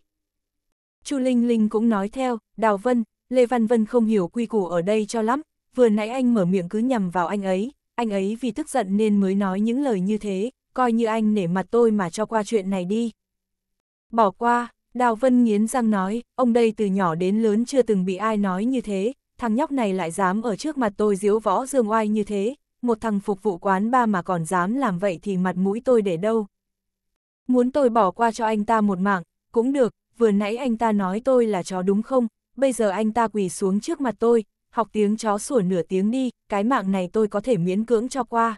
Chu Linh Linh cũng nói theo, Đào Vân, Lê Văn Vân không hiểu quy củ ở đây cho lắm, vừa nãy anh mở miệng cứ nhầm vào anh ấy, anh ấy vì tức giận nên mới nói những lời như thế, coi như anh nể mặt tôi mà cho qua chuyện này đi. Bỏ qua, Đào Vân nghiến răng nói, ông đây từ nhỏ đến lớn chưa từng bị ai nói như thế, thằng nhóc này lại dám ở trước mặt tôi diếu võ dương oai như thế, một thằng phục vụ quán ba mà còn dám làm vậy thì mặt mũi tôi để đâu. Muốn tôi bỏ qua cho anh ta một mạng, cũng được, vừa nãy anh ta nói tôi là chó đúng không, bây giờ anh ta quỳ xuống trước mặt tôi, học tiếng chó sủa nửa tiếng đi, cái mạng này tôi có thể miễn cưỡng cho qua.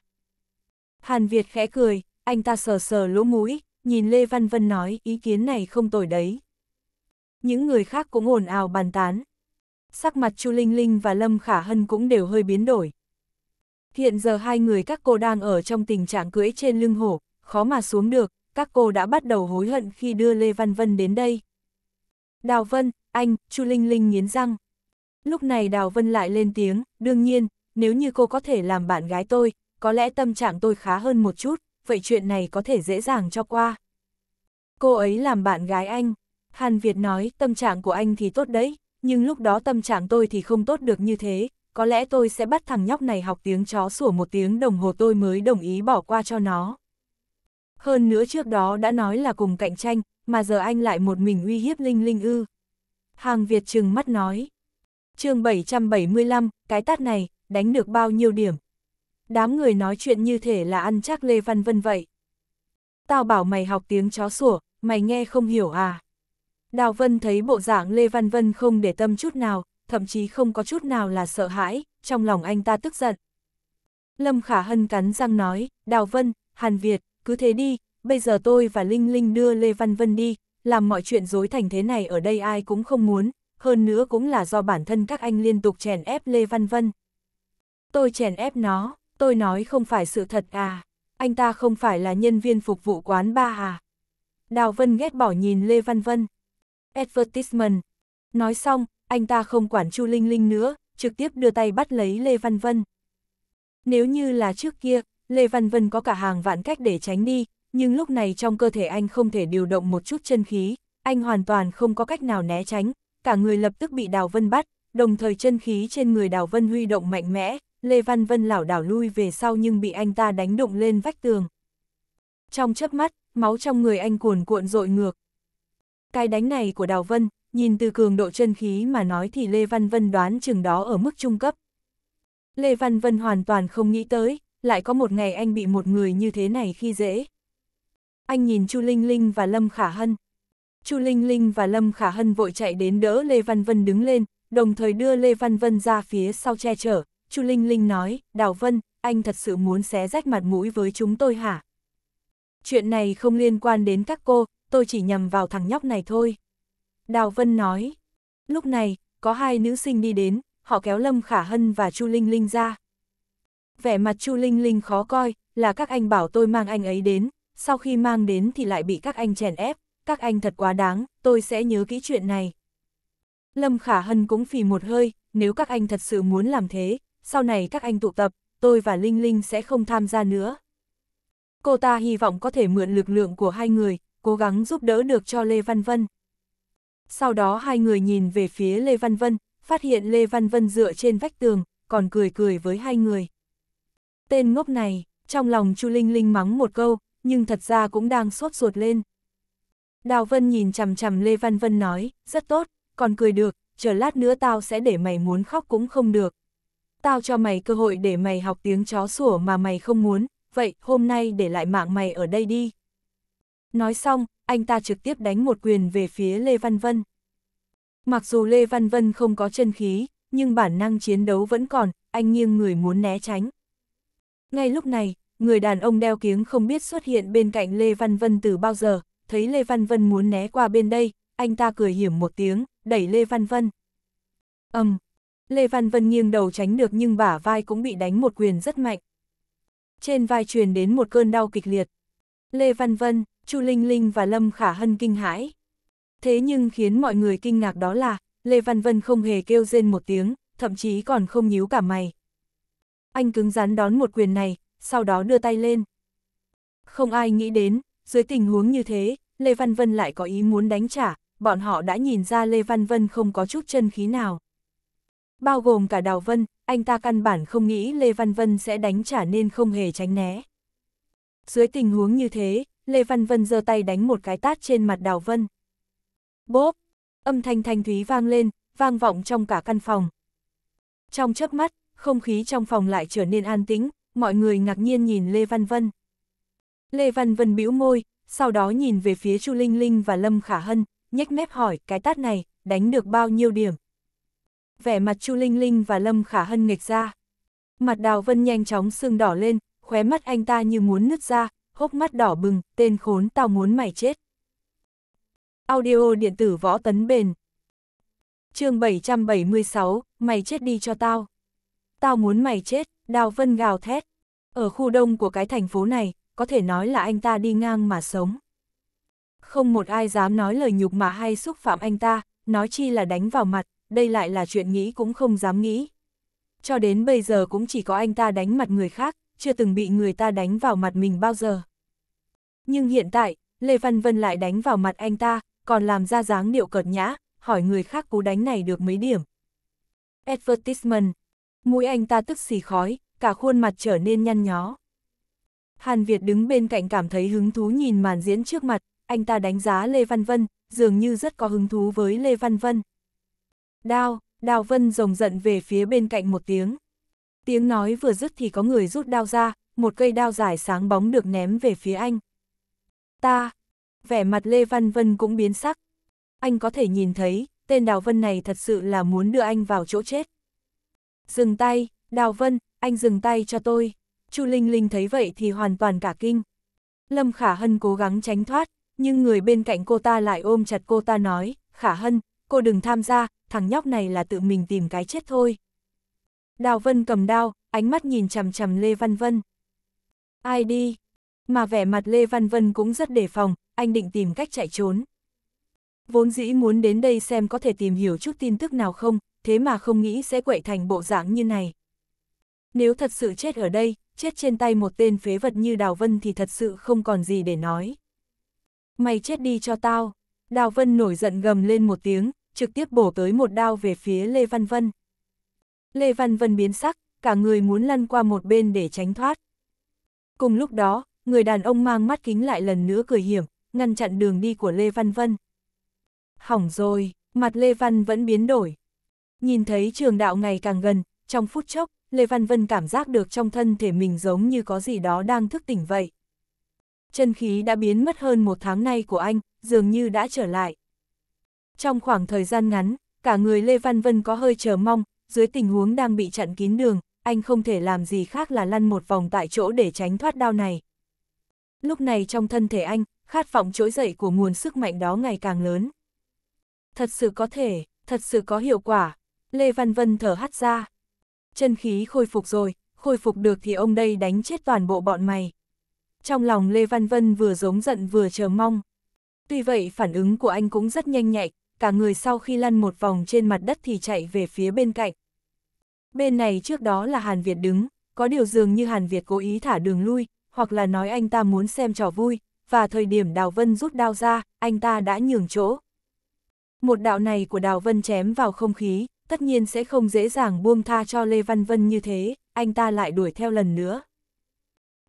Hàn Việt khẽ cười, anh ta sờ sờ lỗ mũi, nhìn Lê Văn Vân nói ý kiến này không tồi đấy. Những người khác cũng ồn ào bàn tán. Sắc mặt Chu Linh Linh và Lâm Khả Hân cũng đều hơi biến đổi. Hiện giờ hai người các cô đang ở trong tình trạng cưỡi trên lưng hổ, khó mà xuống được, các cô đã bắt đầu hối hận khi đưa Lê Văn Vân đến đây. Đào Vân, anh, Chu Linh Linh nghiến răng. Lúc này Đào Vân lại lên tiếng, đương nhiên, nếu như cô có thể làm bạn gái tôi, có lẽ tâm trạng tôi khá hơn một chút, vậy chuyện này có thể dễ dàng cho qua. Cô ấy làm bạn gái anh. Hàn Việt nói, tâm trạng của anh thì tốt đấy, nhưng lúc đó tâm trạng tôi thì không tốt được như thế, có lẽ tôi sẽ bắt thằng nhóc này học tiếng chó sủa một tiếng đồng hồ tôi mới đồng ý bỏ qua cho nó. Hơn nữa trước đó đã nói là cùng cạnh tranh, mà giờ anh lại một mình uy hiếp Linh Linh ư. Hàng Việt trừng mắt nói. chương 775, cái tát này, đánh được bao nhiêu điểm? đám người nói chuyện như thể là ăn chắc Lê Văn Vân vậy. Tao bảo mày học tiếng chó sủa, mày nghe không hiểu à? Đào Vân thấy bộ dạng Lê Văn Vân không để tâm chút nào, thậm chí không có chút nào là sợ hãi, trong lòng anh ta tức giận. Lâm Khả Hân cắn răng nói, Đào Vân, Hàn Việt, cứ thế đi, bây giờ tôi và Linh Linh đưa Lê Văn Vân đi, làm mọi chuyện dối thành thế này ở đây ai cũng không muốn, hơn nữa cũng là do bản thân các anh liên tục chèn ép Lê Văn Vân. Tôi chèn ép nó, tôi nói không phải sự thật à, anh ta không phải là nhân viên phục vụ quán ba à. Đào Vân ghét bỏ nhìn Lê Văn Vân. Advertisement. Nói xong, anh ta không quản Chu Linh Linh nữa, trực tiếp đưa tay bắt lấy Lê Văn Vân. Nếu như là trước kia, Lê Văn Vân có cả hàng vạn cách để tránh đi, nhưng lúc này trong cơ thể anh không thể điều động một chút chân khí, anh hoàn toàn không có cách nào né tránh, cả người lập tức bị Đào Vân bắt, đồng thời chân khí trên người Đào Vân huy động mạnh mẽ, Lê Văn Vân lảo đảo lui về sau nhưng bị anh ta đánh đụng lên vách tường. Trong chớp mắt, máu trong người anh cuồn cuộn dội ngược. Cái đánh này của Đào Vân, nhìn từ cường độ chân khí mà nói thì Lê Văn Vân đoán chừng đó ở mức trung cấp. Lê Văn Vân hoàn toàn không nghĩ tới, lại có một ngày anh bị một người như thế này khi dễ. Anh nhìn Chu Linh Linh và Lâm Khả Hân. Chu Linh Linh và Lâm Khả Hân vội chạy đến đỡ Lê Văn Vân đứng lên, đồng thời đưa Lê Văn Vân ra phía sau che chở, Chu Linh Linh nói, Đào Vân, anh thật sự muốn xé rách mặt mũi với chúng tôi hả? Chuyện này không liên quan đến các cô, tôi chỉ nhầm vào thằng nhóc này thôi. Đào Vân nói, lúc này, có hai nữ sinh đi đến, họ kéo Lâm Khả Hân và Chu Linh Linh ra. Vẻ mặt Chu Linh Linh khó coi, là các anh bảo tôi mang anh ấy đến, sau khi mang đến thì lại bị các anh chèn ép, các anh thật quá đáng, tôi sẽ nhớ kỹ chuyện này. Lâm Khả Hân cũng phì một hơi, nếu các anh thật sự muốn làm thế, sau này các anh tụ tập, tôi và Linh Linh sẽ không tham gia nữa. Cô ta hy vọng có thể mượn lực lượng của hai người, cố gắng giúp đỡ được cho Lê Văn Vân. Sau đó hai người nhìn về phía Lê Văn Vân, phát hiện Lê Văn Vân dựa trên vách tường, còn cười cười với hai người. Tên ngốc này, trong lòng Chu Linh Linh mắng một câu, nhưng thật ra cũng đang sốt ruột lên. Đào Vân nhìn chằm chằm Lê Văn Vân nói, rất tốt, còn cười được, chờ lát nữa tao sẽ để mày muốn khóc cũng không được. Tao cho mày cơ hội để mày học tiếng chó sủa mà mày không muốn, vậy hôm nay để lại mạng mày ở đây đi. Nói xong, anh ta trực tiếp đánh một quyền về phía Lê Văn Vân. Mặc dù Lê Văn Vân không có chân khí, nhưng bản năng chiến đấu vẫn còn, anh nghiêng người muốn né tránh. Ngay lúc này, người đàn ông đeo kiếng không biết xuất hiện bên cạnh Lê Văn Vân từ bao giờ, thấy Lê Văn Vân muốn né qua bên đây, anh ta cười hiểm một tiếng, đẩy Lê Văn Vân. ầm, um, Lê Văn Vân nghiêng đầu tránh được nhưng bả vai cũng bị đánh một quyền rất mạnh. Trên vai truyền đến một cơn đau kịch liệt. Lê Văn Vân, Chu Linh Linh và Lâm Khả Hân kinh hãi. Thế nhưng khiến mọi người kinh ngạc đó là, Lê Văn Vân không hề kêu rên một tiếng, thậm chí còn không nhíu cả mày. Anh cứng rắn đón một quyền này, sau đó đưa tay lên. Không ai nghĩ đến, dưới tình huống như thế, Lê Văn Vân lại có ý muốn đánh trả, bọn họ đã nhìn ra Lê Văn Vân không có chút chân khí nào. Bao gồm cả Đào Vân, anh ta căn bản không nghĩ Lê Văn Vân sẽ đánh trả nên không hề tránh né. Dưới tình huống như thế, Lê Văn Vân giơ tay đánh một cái tát trên mặt Đào Vân. Bốp! Âm thanh thanh thúy vang lên, vang vọng trong cả căn phòng. Trong chớp mắt, không khí trong phòng lại trở nên an tĩnh, mọi người ngạc nhiên nhìn Lê Văn Vân. Lê Văn Vân bĩu môi, sau đó nhìn về phía Chu Linh Linh và Lâm Khả Hân, nhếch mép hỏi, cái tát này, đánh được bao nhiêu điểm? Vẻ mặt Chu Linh Linh và Lâm Khả Hân nghịch ra. Mặt Đào Vân nhanh chóng sưng đỏ lên, khóe mắt anh ta như muốn nứt ra, hốc mắt đỏ bừng, tên khốn tao muốn mày chết. Audio điện tử võ tấn bền. chương 776, mày chết đi cho tao. Tao muốn mày chết, Đào Vân gào thét. Ở khu đông của cái thành phố này, có thể nói là anh ta đi ngang mà sống không một ai dám nói lời nhục mà hay xúc phạm anh ta, nói chi là đánh vào mặt, đây lại là chuyện nghĩ cũng không dám nghĩ. Cho đến bây giờ cũng chỉ có anh ta đánh mặt người khác, chưa từng bị người ta đánh vào mặt mình bao giờ. Nhưng hiện tại, Lê Văn Vân lại đánh vào mặt anh ta, còn làm ra dáng điệu cợt nhã, hỏi người khác cú đánh này được mấy điểm. Advertisement. Mũi anh ta tức xì khói, cả khuôn mặt trở nên nhăn nhó. Hàn Việt đứng bên cạnh cảm thấy hứng thú nhìn màn diễn trước mặt, anh ta đánh giá Lê Văn Vân, dường như rất có hứng thú với Lê Văn Vân. Đao, Đào Vân rồng giận về phía bên cạnh một tiếng. Tiếng nói vừa dứt thì có người rút đao ra, một cây đao dài sáng bóng được ném về phía anh. Ta, vẻ mặt Lê Văn Vân cũng biến sắc. Anh có thể nhìn thấy, tên Đào Vân này thật sự là muốn đưa anh vào chỗ chết. Dừng tay, Đào Vân, anh dừng tay cho tôi. Chu Linh Linh thấy vậy thì hoàn toàn cả kinh. Lâm Khả Hân cố gắng tránh thoát, nhưng người bên cạnh cô ta lại ôm chặt cô ta nói, khả hân, cô đừng tham gia, thằng nhóc này là tự mình tìm cái chết thôi. Đào Vân cầm đao, ánh mắt nhìn chằm chằm Lê Văn Vân. Ai đi? Mà vẻ mặt Lê Văn Vân cũng rất đề phòng, anh định tìm cách chạy trốn. Vốn dĩ muốn đến đây xem có thể tìm hiểu chút tin tức nào không, thế mà không nghĩ sẽ quậy thành bộ dạng như này. Nếu thật sự chết ở đây, chết trên tay một tên phế vật như Đào Vân thì thật sự không còn gì để nói. Mày chết đi cho tao. Đào Vân nổi giận gầm lên một tiếng, trực tiếp bổ tới một đao về phía Lê Văn Vân. Lê Văn Vân biến sắc, cả người muốn lăn qua một bên để tránh thoát. Cùng lúc đó, người đàn ông mang mắt kính lại lần nữa cười hiểm, ngăn chặn đường đi của Lê Văn Vân. Hỏng rồi, mặt Lê Văn vẫn biến đổi. Nhìn thấy trường đạo ngày càng gần, trong phút chốc, Lê Văn Vân cảm giác được trong thân thể mình giống như có gì đó đang thức tỉnh vậy chân khí đã biến mất hơn một tháng nay của anh, dường như đã trở lại. Trong khoảng thời gian ngắn, cả người Lê Văn Vân có hơi chờ mong, dưới tình huống đang bị chặn kín đường, anh không thể làm gì khác là lăn một vòng tại chỗ để tránh thoát đau này. Lúc này trong thân thể anh, khát vọng trỗi dậy của nguồn sức mạnh đó ngày càng lớn. Thật sự có thể, thật sự có hiệu quả, Lê Văn Vân thở hắt ra. Chân khí khôi phục rồi, khôi phục được thì ông đây đánh chết toàn bộ bọn mày. Trong lòng Lê Văn Vân vừa giống giận vừa chờ mong. Tuy vậy phản ứng của anh cũng rất nhanh nhạy, cả người sau khi lăn một vòng trên mặt đất thì chạy về phía bên cạnh. Bên này trước đó là Hàn Việt đứng, có điều dường như Hàn Việt cố ý thả đường lui, hoặc là nói anh ta muốn xem trò vui, và thời điểm Đào Vân rút đao ra, anh ta đã nhường chỗ. Một đạo này của Đào Vân chém vào không khí, tất nhiên sẽ không dễ dàng buông tha cho Lê Văn Vân như thế, anh ta lại đuổi theo lần nữa.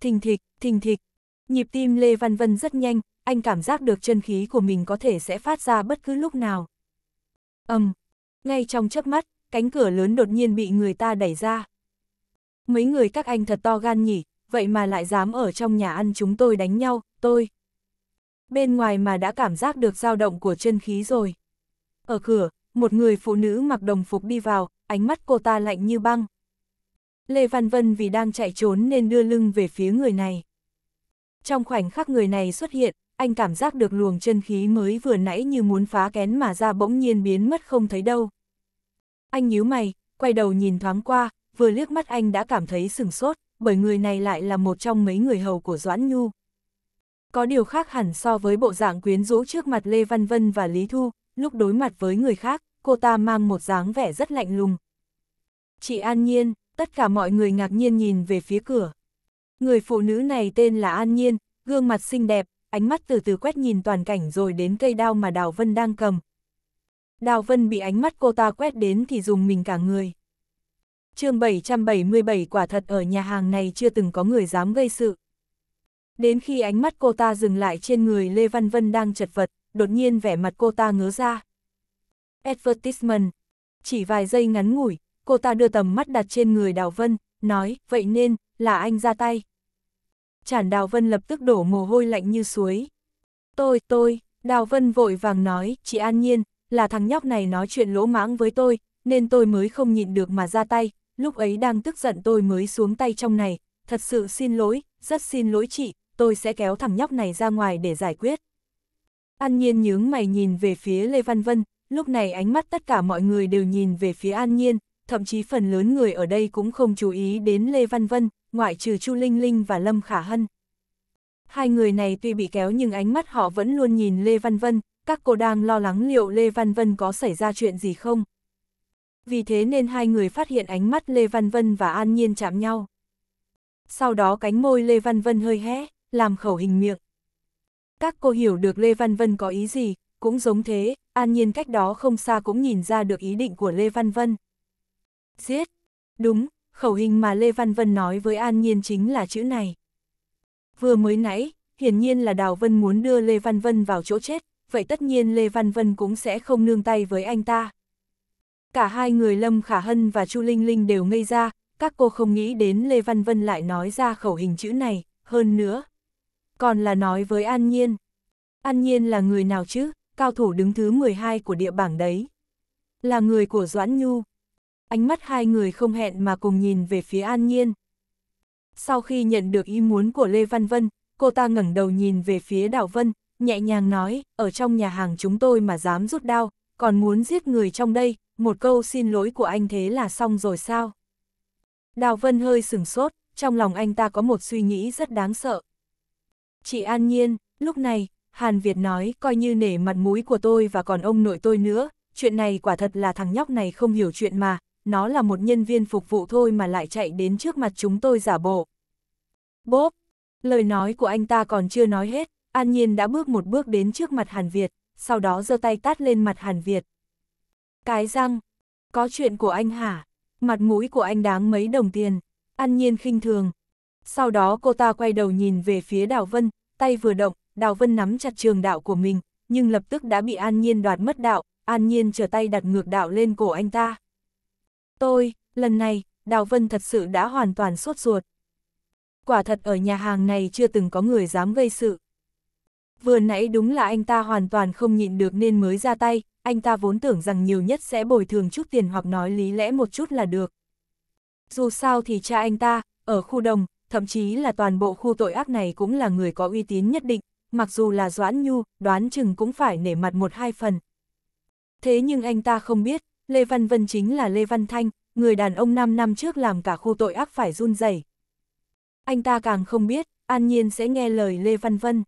Thình thịch, thình thịch, Nhịp tim Lê Văn Vân rất nhanh, anh cảm giác được chân khí của mình có thể sẽ phát ra bất cứ lúc nào. ầm, um, ngay trong chớp mắt, cánh cửa lớn đột nhiên bị người ta đẩy ra. Mấy người các anh thật to gan nhỉ, vậy mà lại dám ở trong nhà ăn chúng tôi đánh nhau, tôi. Bên ngoài mà đã cảm giác được dao động của chân khí rồi. Ở cửa, một người phụ nữ mặc đồng phục đi vào, ánh mắt cô ta lạnh như băng. Lê Văn Vân vì đang chạy trốn nên đưa lưng về phía người này. Trong khoảnh khắc người này xuất hiện, anh cảm giác được luồng chân khí mới vừa nãy như muốn phá kén mà ra bỗng nhiên biến mất không thấy đâu. Anh nhíu mày, quay đầu nhìn thoáng qua, vừa liếc mắt anh đã cảm thấy sừng sốt, bởi người này lại là một trong mấy người hầu của Doãn Nhu. Có điều khác hẳn so với bộ dạng quyến rũ trước mặt Lê Văn Vân và Lý Thu, lúc đối mặt với người khác, cô ta mang một dáng vẻ rất lạnh lùng. Chị An Nhiên, tất cả mọi người ngạc nhiên nhìn về phía cửa. Người phụ nữ này tên là An Nhiên, gương mặt xinh đẹp, ánh mắt từ từ quét nhìn toàn cảnh rồi đến cây đao mà Đào Vân đang cầm. Đào Vân bị ánh mắt cô ta quét đến thì dùng mình cả người. chương 777 quả thật ở nhà hàng này chưa từng có người dám gây sự. Đến khi ánh mắt cô ta dừng lại trên người Lê Văn Vân đang chật vật, đột nhiên vẻ mặt cô ta ngớ ra. Advertisement. Chỉ vài giây ngắn ngủi, cô ta đưa tầm mắt đặt trên người Đào Vân, nói, vậy nên, là anh ra tay chản Đào Vân lập tức đổ mồ hôi lạnh như suối. Tôi, tôi, Đào Vân vội vàng nói, chị An Nhiên, là thằng nhóc này nói chuyện lỗ mãng với tôi, nên tôi mới không nhịn được mà ra tay, lúc ấy đang tức giận tôi mới xuống tay trong này, thật sự xin lỗi, rất xin lỗi chị, tôi sẽ kéo thằng nhóc này ra ngoài để giải quyết. An Nhiên nhướng mày nhìn về phía Lê Văn Vân, lúc này ánh mắt tất cả mọi người đều nhìn về phía An Nhiên, thậm chí phần lớn người ở đây cũng không chú ý đến Lê Văn Vân, ngoại trừ Chu Linh Linh và Lâm Khả Hân. Hai người này tuy bị kéo nhưng ánh mắt họ vẫn luôn nhìn Lê Văn Vân, các cô đang lo lắng liệu Lê Văn Vân có xảy ra chuyện gì không. Vì thế nên hai người phát hiện ánh mắt Lê Văn Vân và An Nhiên chạm nhau. Sau đó cánh môi Lê Văn Vân hơi hé, làm khẩu hình miệng. Các cô hiểu được Lê Văn Vân có ý gì, cũng giống thế, An Nhiên cách đó không xa cũng nhìn ra được ý định của Lê Văn Vân. Giết! Đúng, khẩu hình mà Lê Văn Vân nói với An Nhiên chính là chữ này. Vừa mới nãy, hiển nhiên là Đào Vân muốn đưa Lê Văn Vân vào chỗ chết, vậy tất nhiên Lê Văn Vân cũng sẽ không nương tay với anh ta. Cả hai người Lâm Khả Hân và Chu Linh Linh đều ngây ra, các cô không nghĩ đến Lê Văn Vân lại nói ra khẩu hình chữ này, hơn nữa. Còn là nói với An Nhiên. An Nhiên là người nào chứ, cao thủ đứng thứ 12 của địa bảng đấy. Là người của Doãn Nhu. Ánh mắt hai người không hẹn mà cùng nhìn về phía An Nhiên. Sau khi nhận được ý muốn của Lê Văn Vân, cô ta ngẩng đầu nhìn về phía Đào Vân, nhẹ nhàng nói, ở trong nhà hàng chúng tôi mà dám rút đao, còn muốn giết người trong đây, một câu xin lỗi của anh thế là xong rồi sao? Đào Vân hơi sừng sốt, trong lòng anh ta có một suy nghĩ rất đáng sợ. Chị An Nhiên, lúc này, Hàn Việt nói coi như nể mặt mũi của tôi và còn ông nội tôi nữa, chuyện này quả thật là thằng nhóc này không hiểu chuyện mà, nó là một nhân viên phục vụ thôi mà lại chạy đến trước mặt chúng tôi giả bộ. Bốp! Lời nói của anh ta còn chưa nói hết, An Nhiên đã bước một bước đến trước mặt Hàn Việt, sau đó giơ tay tát lên mặt Hàn Việt. Cái răng! Có chuyện của anh hả? Mặt mũi của anh đáng mấy đồng tiền? An Nhiên khinh thường. Sau đó cô ta quay đầu nhìn về phía Đào Vân, tay vừa động, Đào Vân nắm chặt trường đạo của mình, nhưng lập tức đã bị An Nhiên đoạt mất đạo, An Nhiên trở tay đặt ngược đạo lên cổ anh ta. Tôi, lần này, Đào Vân thật sự đã hoàn toàn sốt ruột. Quả thật ở nhà hàng này chưa từng có người dám gây sự. Vừa nãy đúng là anh ta hoàn toàn không nhịn được nên mới ra tay, anh ta vốn tưởng rằng nhiều nhất sẽ bồi thường chút tiền hoặc nói lý lẽ một chút là được. Dù sao thì cha anh ta, ở khu đồng, thậm chí là toàn bộ khu tội ác này cũng là người có uy tín nhất định, mặc dù là Doãn Nhu, đoán chừng cũng phải nể mặt một hai phần. Thế nhưng anh ta không biết, Lê Văn Vân chính là Lê Văn Thanh, người đàn ông 5 năm trước làm cả khu tội ác phải run rẩy. Anh ta càng không biết, an nhiên sẽ nghe lời Lê Văn Vân.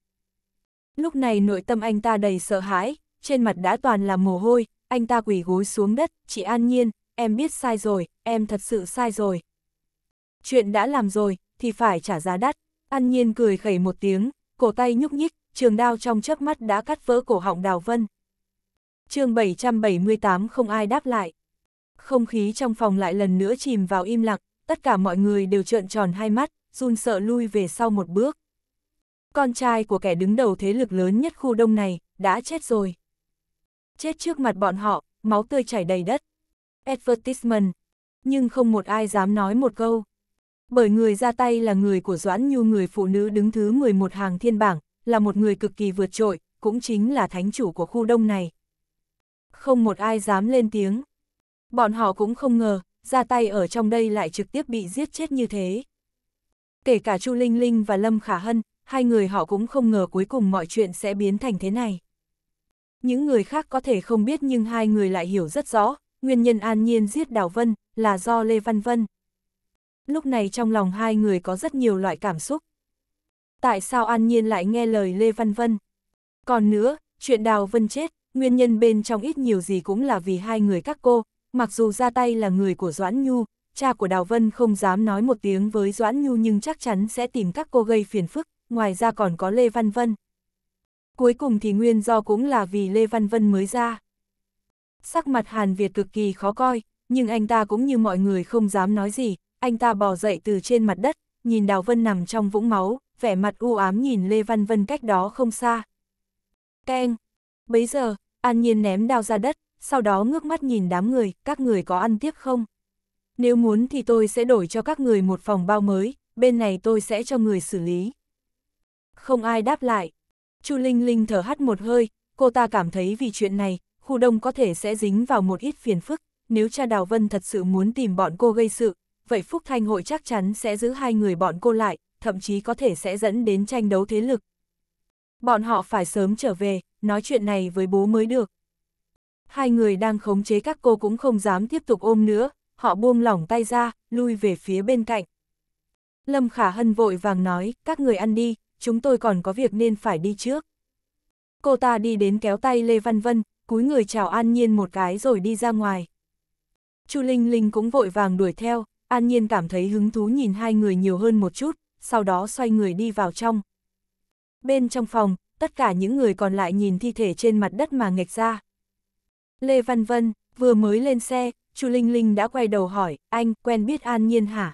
Lúc này nội tâm anh ta đầy sợ hãi, trên mặt đã toàn là mồ hôi, anh ta quỳ gối xuống đất, chị an nhiên, em biết sai rồi, em thật sự sai rồi. Chuyện đã làm rồi, thì phải trả giá đắt, an nhiên cười khẩy một tiếng, cổ tay nhúc nhích, trường đao trong chớp mắt đã cắt vỡ cổ họng Đào Vân chương 778 không ai đáp lại. Không khí trong phòng lại lần nữa chìm vào im lặng, tất cả mọi người đều trợn tròn hai mắt, run sợ lui về sau một bước. Con trai của kẻ đứng đầu thế lực lớn nhất khu đông này, đã chết rồi. Chết trước mặt bọn họ, máu tươi chảy đầy đất. Advertisement. Nhưng không một ai dám nói một câu. Bởi người ra tay là người của Doãn Nhu người phụ nữ đứng thứ 11 hàng thiên bảng, là một người cực kỳ vượt trội, cũng chính là thánh chủ của khu đông này, không một ai dám lên tiếng. Bọn họ cũng không ngờ, ra tay ở trong đây lại trực tiếp bị giết chết như thế. Kể cả Chu Linh Linh và Lâm Khả Hân, hai người họ cũng không ngờ cuối cùng mọi chuyện sẽ biến thành thế này. Những người khác có thể không biết nhưng hai người lại hiểu rất rõ, nguyên nhân an nhiên giết Đào Vân là do Lê Văn Vân. Lúc này trong lòng hai người có rất nhiều loại cảm xúc. Tại sao an nhiên lại nghe lời Lê Văn Vân? Còn nữa, chuyện Đào Vân chết nguyên nhân bên trong ít nhiều gì cũng là vì hai người các cô, mặc dù ra tay là người của Doãn Nhu, cha của Đào Vân không dám nói một tiếng với Doãn Nhu nhưng chắc chắn sẽ tìm các cô gây phiền phức, ngoài ra còn có Lê Văn Vân. Cuối cùng thì nguyên do cũng là vì Lê Văn Vân mới ra. Sắc mặt Hàn Việt cực kỳ khó coi, nhưng anh ta cũng như mọi người không dám nói gì, anh ta bò dậy từ trên mặt đất, nhìn Đào Vân nằm trong vũng máu, vẻ mặt u ám nhìn Lê Văn Vân cách đó không xa. Keng! Bấy giờ, An Nhiên ném đao ra đất, sau đó ngước mắt nhìn đám người, các người có ăn tiếp không? Nếu muốn thì tôi sẽ đổi cho các người một phòng bao mới, bên này tôi sẽ cho người xử lý. Không ai đáp lại. Chu Linh Linh thở hắt một hơi, cô ta cảm thấy vì chuyện này, khu đông có thể sẽ dính vào một ít phiền phức, nếu cha Đào Vân thật sự muốn tìm bọn cô gây sự, vậy Phúc Thanh hội chắc chắn sẽ giữ hai người bọn cô lại, thậm chí có thể sẽ dẫn đến tranh đấu thế lực, Bọn họ phải sớm trở về, nói chuyện này với bố mới được. Hai người đang khống chế các cô cũng không dám tiếp tục ôm nữa, họ buông lỏng tay ra, lui về phía bên cạnh. Lâm Khả Hân vội vàng nói, các người ăn đi, chúng tôi còn có việc nên phải đi trước. Cô ta đi đến kéo tay Lê Văn Vân, cúi người chào An Nhiên một cái rồi đi ra ngoài. Chu Linh Linh cũng vội vàng đuổi theo, An Nhiên cảm thấy hứng thú nhìn hai người nhiều hơn một chút, sau đó xoay người đi vào trong. Bên trong phòng, tất cả những người còn lại nhìn thi thể trên mặt đất mà nghệch ra. Lê Văn Vân, vừa mới lên xe, Chu Linh Linh đã quay đầu hỏi, anh quen biết An Nhiên hả?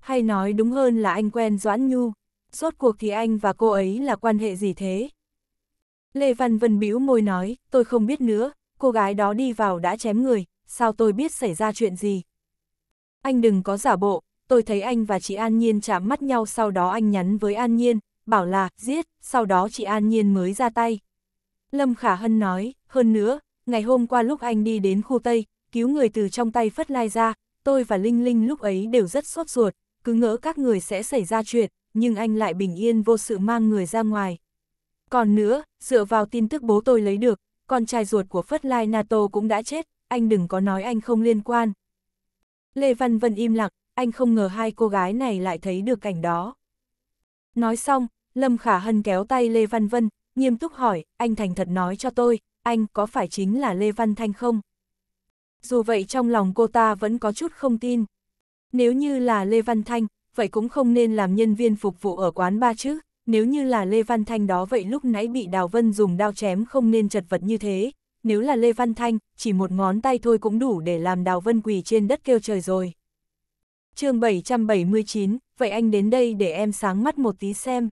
Hay nói đúng hơn là anh quen Doãn Nhu, rốt cuộc thì anh và cô ấy là quan hệ gì thế? Lê Văn Vân bĩu môi nói, tôi không biết nữa, cô gái đó đi vào đã chém người, sao tôi biết xảy ra chuyện gì? Anh đừng có giả bộ, tôi thấy anh và chị An Nhiên chạm mắt nhau sau đó anh nhắn với An Nhiên, bảo là, giết, sau đó chị An Nhiên mới ra tay. Lâm Khả Hân nói, hơn nữa, ngày hôm qua lúc anh đi đến khu Tây, cứu người từ trong tay Phất Lai ra, tôi và Linh Linh lúc ấy đều rất sốt ruột, cứ ngỡ các người sẽ xảy ra chuyện, nhưng anh lại bình yên vô sự mang người ra ngoài. Còn nữa, dựa vào tin tức bố tôi lấy được, con trai ruột của Phất Lai Nato cũng đã chết, anh đừng có nói anh không liên quan. Lê Văn Vân im lặng, anh không ngờ hai cô gái này lại thấy được cảnh đó. Nói xong, Lâm Khả Hân kéo tay Lê Văn Vân, nghiêm túc hỏi, anh thành thật nói cho tôi, anh có phải chính là Lê Văn Thanh không? Dù vậy trong lòng cô ta vẫn có chút không tin. Nếu như là Lê Văn Thanh, vậy cũng không nên làm nhân viên phục vụ ở quán ba chứ, nếu như là Lê Văn Thanh đó vậy lúc nãy bị Đào Vân dùng đao chém không nên chật vật như thế, nếu là Lê Văn Thanh, chỉ một ngón tay thôi cũng đủ để làm Đào Vân quỳ trên đất kêu trời rồi chương 779, vậy anh đến đây để em sáng mắt một tí xem.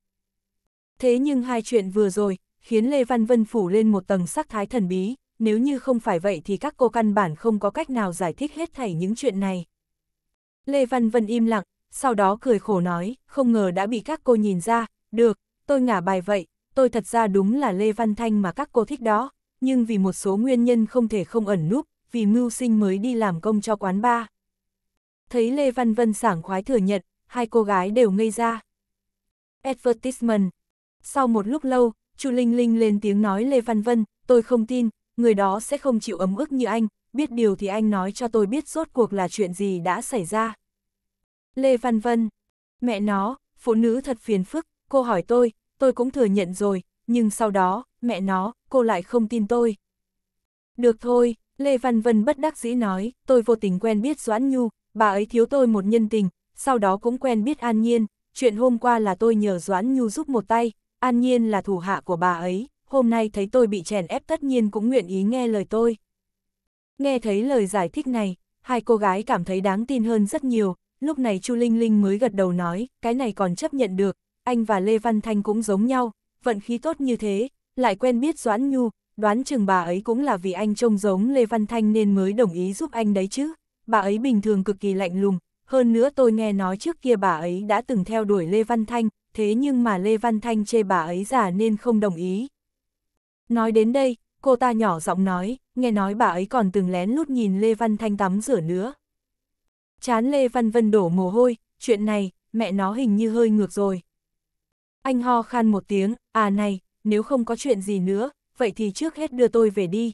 Thế nhưng hai chuyện vừa rồi, khiến Lê Văn Vân phủ lên một tầng sắc thái thần bí, nếu như không phải vậy thì các cô căn bản không có cách nào giải thích hết thảy những chuyện này. Lê Văn Vân im lặng, sau đó cười khổ nói, không ngờ đã bị các cô nhìn ra, được, tôi ngả bài vậy, tôi thật ra đúng là Lê Văn Thanh mà các cô thích đó, nhưng vì một số nguyên nhân không thể không ẩn núp, vì mưu sinh mới đi làm công cho quán bar thấy Lê Văn Vân sảng khoái thừa nhận, hai cô gái đều ngây ra. Advertisement. Sau một lúc lâu, Chu Linh Linh lên tiếng nói Lê Văn Vân, tôi không tin, người đó sẽ không chịu ấm ức như anh, biết điều thì anh nói cho tôi biết rốt cuộc là chuyện gì đã xảy ra. Lê Văn Vân. Mẹ nó, phụ nữ thật phiền phức, cô hỏi tôi, tôi cũng thừa nhận rồi, nhưng sau đó, mẹ nó, cô lại không tin tôi. Được thôi, Lê Văn Vân bất đắc dĩ nói, tôi vô tình quen biết Doãn Nhu, bà ấy thiếu tôi một nhân tình, sau đó cũng quen biết An Nhiên, chuyện hôm qua là tôi nhờ Doãn Nhu giúp một tay, An Nhiên là thủ hạ của bà ấy, hôm nay thấy tôi bị chèn ép tất nhiên cũng nguyện ý nghe lời tôi. Nghe thấy lời giải thích này, hai cô gái cảm thấy đáng tin hơn rất nhiều, lúc này Chu Linh Linh mới gật đầu nói, cái này còn chấp nhận được, anh và Lê Văn Thanh cũng giống nhau, vận khí tốt như thế, lại quen biết Doãn Nhu, đoán chừng bà ấy cũng là vì anh trông giống Lê Văn Thanh nên mới đồng ý giúp anh đấy chứ bà ấy bình thường cực kỳ lạnh lùng, hơn nữa tôi nghe nói trước kia bà ấy đã từng theo đuổi Lê Văn Thanh, thế nhưng mà Lê Văn Thanh chê bà ấy giả nên không đồng ý. Nói đến đây, cô ta nhỏ giọng nói, nghe nói bà ấy còn từng lén lút nhìn Lê Văn Thanh tắm rửa nữa. Chán Lê Văn Vân đổ mồ hôi, chuyện này, mẹ nó hình như hơi ngược rồi. Anh ho khan một tiếng, à này, nếu không có chuyện gì nữa, vậy thì trước hết đưa tôi về đi.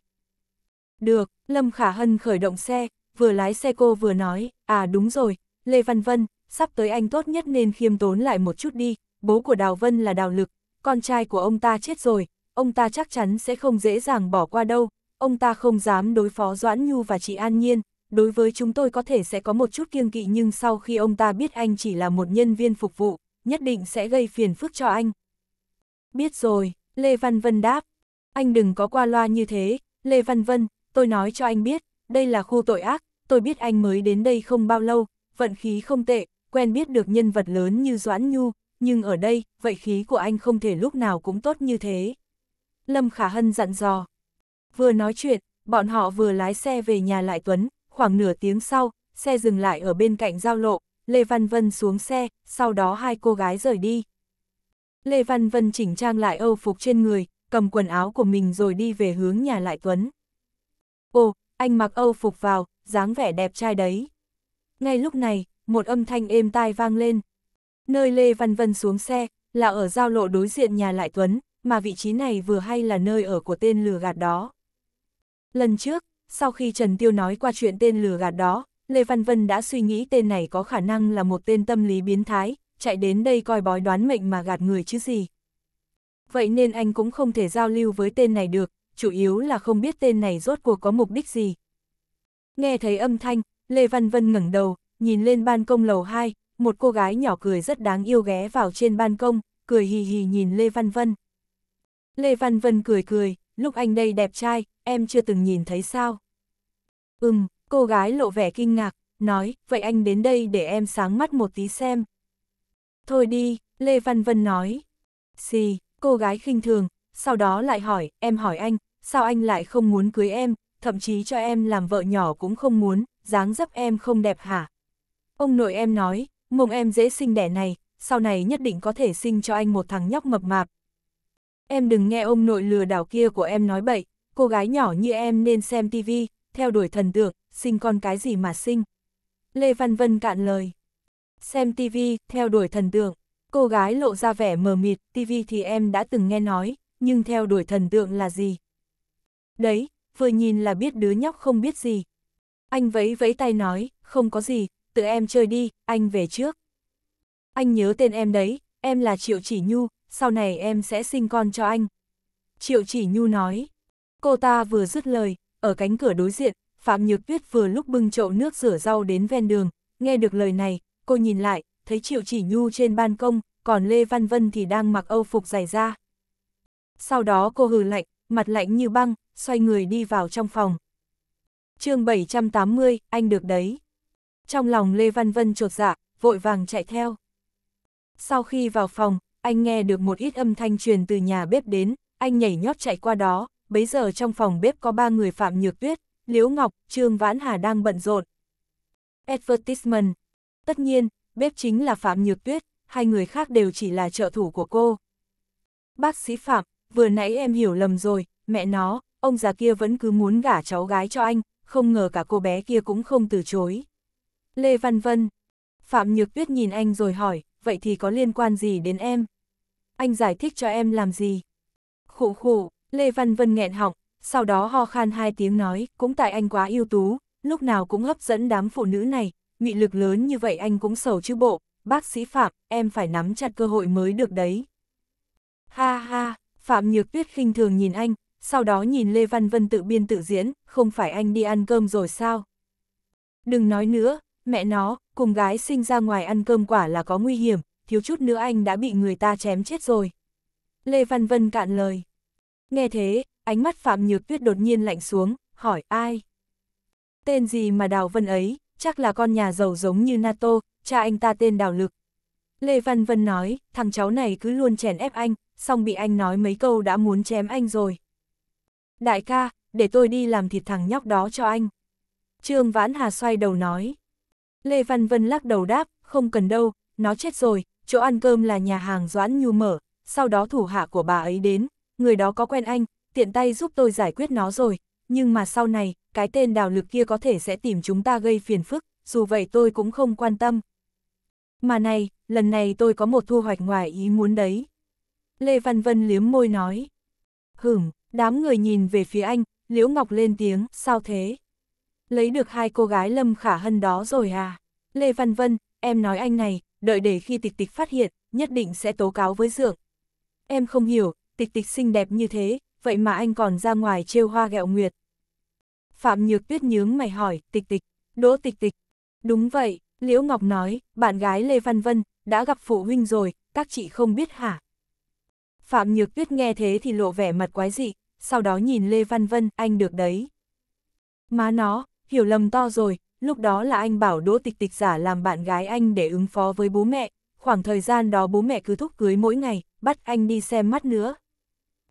Được, Lâm Khả Hân khởi động xe, vừa lái xe cô vừa nói, à đúng rồi, Lê Văn Vân, sắp tới anh tốt nhất nên khiêm tốn lại một chút đi, bố của Đào Vân là Đào Lực, con trai của ông ta chết rồi, ông ta chắc chắn sẽ không dễ dàng bỏ qua đâu, ông ta không dám đối phó Doãn Nhu và chị An Nhiên, đối với chúng tôi có thể sẽ có một chút kiêng kỵ nhưng sau khi ông ta biết anh chỉ là một nhân viên phục vụ, nhất định sẽ gây phiền phức cho anh. Biết rồi, Lê Văn Vân đáp, anh đừng có qua loa như thế, Lê Văn Vân, tôi nói cho anh biết, đây là khu tội ác, tôi biết anh mới đến đây không bao lâu, vận khí không tệ, quen biết được nhân vật lớn như Doãn Nhu, nhưng ở đây, vậy khí của anh không thể lúc nào cũng tốt như thế. Lâm Khả Hân dặn dò. Vừa nói chuyện, bọn họ vừa lái xe về nhà lại Tuấn, khoảng nửa tiếng sau, xe dừng lại ở bên cạnh giao lộ, Lê Văn Vân xuống xe, sau đó hai cô gái rời đi. Lê Văn Vân chỉnh trang lại âu phục trên người, cầm quần áo của mình rồi đi về hướng nhà lại Tuấn. Ồ, anh mặc âu phục vào, dáng vẻ đẹp trai đấy. Ngay lúc này, một âm thanh êm tai vang lên. Nơi Lê Văn Vân xuống xe, là ở giao lộ đối diện nhà Lại Tuấn, mà vị trí này vừa hay là nơi ở của tên lừa gạt đó. Lần trước, sau khi Trần Tiêu nói qua chuyện tên lừa gạt đó, Lê Văn Vân đã suy nghĩ tên này có khả năng là một tên tâm lý biến thái, chạy đến đây coi bói đoán mệnh mà gạt người chứ gì. Vậy nên anh cũng không thể giao lưu với tên này được, chủ yếu là không biết tên này rốt cuộc có mục đích gì, Nghe thấy âm thanh, Lê Văn Vân ngẩng đầu, nhìn lên ban công lầu 2, một cô gái nhỏ cười rất đáng yêu ghé vào trên ban công, cười hì hì nhìn Lê Văn Vân. Lê Văn Vân cười cười, lúc anh đây đẹp trai, em chưa từng nhìn thấy sao. Ừm, cô gái lộ vẻ kinh ngạc, nói, vậy anh đến đây để em sáng mắt một tí xem. Thôi đi, Lê Văn Vân nói. Xì, cô gái khinh thường, sau đó lại hỏi, em hỏi anh, sao anh lại không muốn cưới em, thậm chí cho em làm vợ nhỏ cũng không muốn, dáng dấp em không đẹp hả? Ông nội em nói, mông em dễ sinh đẻ này, sau này nhất định có thể sinh cho anh một thằng nhóc mập mạp. Em đừng nghe ông nội lừa đảo kia của em nói bậy, cô gái nhỏ như em nên xem tivi, theo đuổi thần tượng, sinh con cái gì mà sinh. Lê Văn Vân cạn lời. Xem tivi, theo đuổi thần tượng. Cô gái lộ ra vẻ mờ mịt, tivi thì em đã từng nghe nói, nhưng theo đuổi thần tượng là gì? Đấy, vừa nhìn là biết đứa nhóc không biết gì. Anh vẫy vẫy tay nói, không có gì, tự em chơi đi, anh về trước. Anh nhớ tên em đấy, em là Triệu Chỉ Nhu, sau này em sẽ sinh con cho anh. Triệu Chỉ Nhu nói, cô ta vừa dứt lời, ở cánh cửa đối diện, Phạm Nhược Tuyết vừa lúc bưng chậu nước rửa rau đến ven đường, nghe được lời này, cô nhìn lại, thấy Triệu Chỉ Nhu trên ban công, còn Lê Văn Vân thì đang mặc âu phục dày ra. Sau đó cô hừ lạnh, mặt lạnh như băng, xoay người đi vào trong phòng. chương 780, anh được đấy. Trong lòng Lê Văn Vân trột dạ, vội vàng chạy theo. Sau khi vào phòng, anh nghe được một ít âm thanh truyền từ nhà bếp đến, anh nhảy nhót chạy qua đó, bấy giờ trong phòng bếp có ba người Phạm Nhược Tuyết, Liễu Ngọc, Trương Vãn Hà đang bận rộn. Advertisement. Tất nhiên, bếp chính là Phạm Nhược Tuyết, hai người khác đều chỉ là trợ thủ của cô. Bác sĩ Phạm, vừa nãy em hiểu lầm rồi, mẹ nó, ông già kia vẫn cứ muốn gả cháu gái cho anh, không ngờ cả cô bé kia cũng không từ chối. Lê Văn Vân Phạm Nhược Tuyết nhìn anh rồi hỏi, vậy thì có liên quan gì đến em? Anh giải thích cho em làm gì? khổ khổ Lê Văn Vân nghẹn họng, sau đó ho khan hai tiếng nói, cũng tại anh quá ưu tú, lúc nào cũng hấp dẫn đám phụ nữ này, mị lực lớn như vậy anh cũng sầu chứ bộ, bác sĩ Phạm, em phải nắm chặt cơ hội mới được đấy. Ha ha, Phạm Nhược Tuyết khinh thường nhìn anh, sau đó nhìn Lê Văn Vân tự biên tự diễn, không phải anh đi ăn cơm rồi sao? Đừng nói nữa, mẹ nó, cùng gái sinh ra ngoài ăn cơm quả là có nguy hiểm, thiếu chút nữa anh đã bị người ta chém chết rồi. Lê Văn Vân cạn lời. Nghe thế, ánh mắt Phạm Nhược Tuyết đột nhiên lạnh xuống, hỏi ai? Tên gì mà Đào Vân ấy, chắc là con nhà giàu giống như NATO, cha anh ta tên Đào Lực. Lê Văn Vân nói, thằng cháu này cứ luôn chèn ép anh, xong bị anh nói mấy câu đã muốn chém anh rồi. Đại ca, để tôi đi làm thịt thằng nhóc đó cho anh. Trương Vãn Hà xoay đầu nói. Lê Văn Vân lắc đầu đáp, không cần đâu, nó chết rồi, chỗ ăn cơm là nhà hàng Doãn Nhu mở, sau đó thủ hạ của bà ấy đến, người đó có quen anh, tiện tay giúp tôi giải quyết nó rồi, nhưng mà sau này, cái tên đào lực kia có thể sẽ tìm chúng ta gây phiền phức, dù vậy tôi cũng không quan tâm. Mà này, lần này tôi có một thu hoạch ngoài ý muốn đấy. Lê Văn Vân liếm môi nói. Hửm, đám người nhìn về phía anh, Liễu Ngọc lên tiếng, sao thế? Lấy được hai cô gái Lâm Khả Hân đó rồi à? Lê Văn Vân, em nói anh này, đợi để khi tịch tịch phát hiện, nhất định sẽ tố cáo với dượng. Em không hiểu, tịch tịch xinh đẹp như thế, vậy mà anh còn ra ngoài trêu hoa gẹo nguyệt. Phạm Nhược Tuyết nhướng mày hỏi, tịch tịch, đỗ tịch tịch. Đúng vậy, Liễu Ngọc nói, bạn gái Lê Văn Vân, đã gặp phụ huynh rồi, các chị không biết hả? Phạm Nhược Tuyết nghe thế thì lộ vẻ mặt quái dị, sau đó nhìn Lê Văn Vân, anh được đấy. Má nó, hiểu lầm to rồi, lúc đó là anh bảo Đỗ Tịch Tịch giả làm bạn gái anh để ứng phó với bố mẹ, khoảng thời gian đó bố mẹ cứ thúc cưới mỗi ngày, bắt anh đi xem mắt nữa.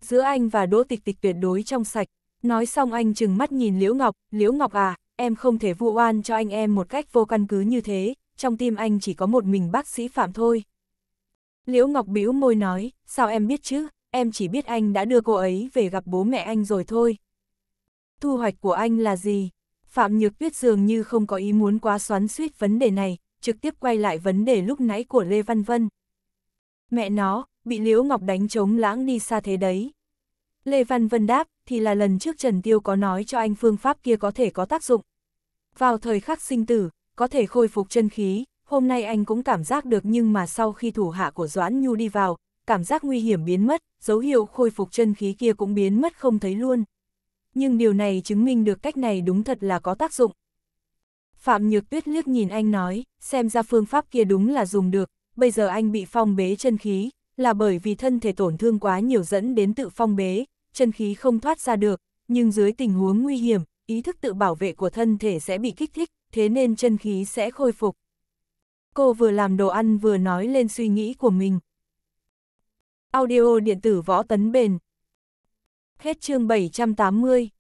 Giữa anh và Đỗ Tịch Tịch tuyệt đối trong sạch, nói xong anh chừng mắt nhìn Liễu Ngọc, Liễu Ngọc à, em không thể vu oan cho anh em một cách vô căn cứ như thế, trong tim anh chỉ có một mình bác sĩ Phạm thôi. Liễu Ngọc bĩu môi nói, sao em biết chứ, em chỉ biết anh đã đưa cô ấy về gặp bố mẹ anh rồi thôi. Thu hoạch của anh là gì? Phạm Nhược Tuyết dường như không có ý muốn quá xoắn suýt vấn đề này, trực tiếp quay lại vấn đề lúc nãy của Lê Văn Vân. Mẹ nó, bị Liễu Ngọc đánh trống lãng đi xa thế đấy. Lê Văn Vân đáp, thì là lần trước Trần Tiêu có nói cho anh phương pháp kia có thể có tác dụng. Vào thời khắc sinh tử, có thể khôi phục chân khí, hôm nay anh cũng cảm giác được nhưng mà sau khi thủ hạ của Doãn Nhu đi vào, cảm giác nguy hiểm biến mất, dấu hiệu khôi phục chân khí kia cũng biến mất không thấy luôn. Nhưng điều này chứng minh được cách này đúng thật là có tác dụng. Phạm Nhược Tuyết liếc nhìn anh nói, xem ra phương pháp kia đúng là dùng được, bây giờ anh bị phong bế chân khí, là bởi vì thân thể tổn thương quá nhiều dẫn đến tự phong bế, chân khí không thoát ra được, nhưng dưới tình huống nguy hiểm, ý thức tự bảo vệ của thân thể sẽ bị kích thích, thế nên chân khí sẽ khôi phục cô vừa làm đồ ăn vừa nói lên suy nghĩ của mình. Audio điện tử võ tấn bền. Hết chương 780.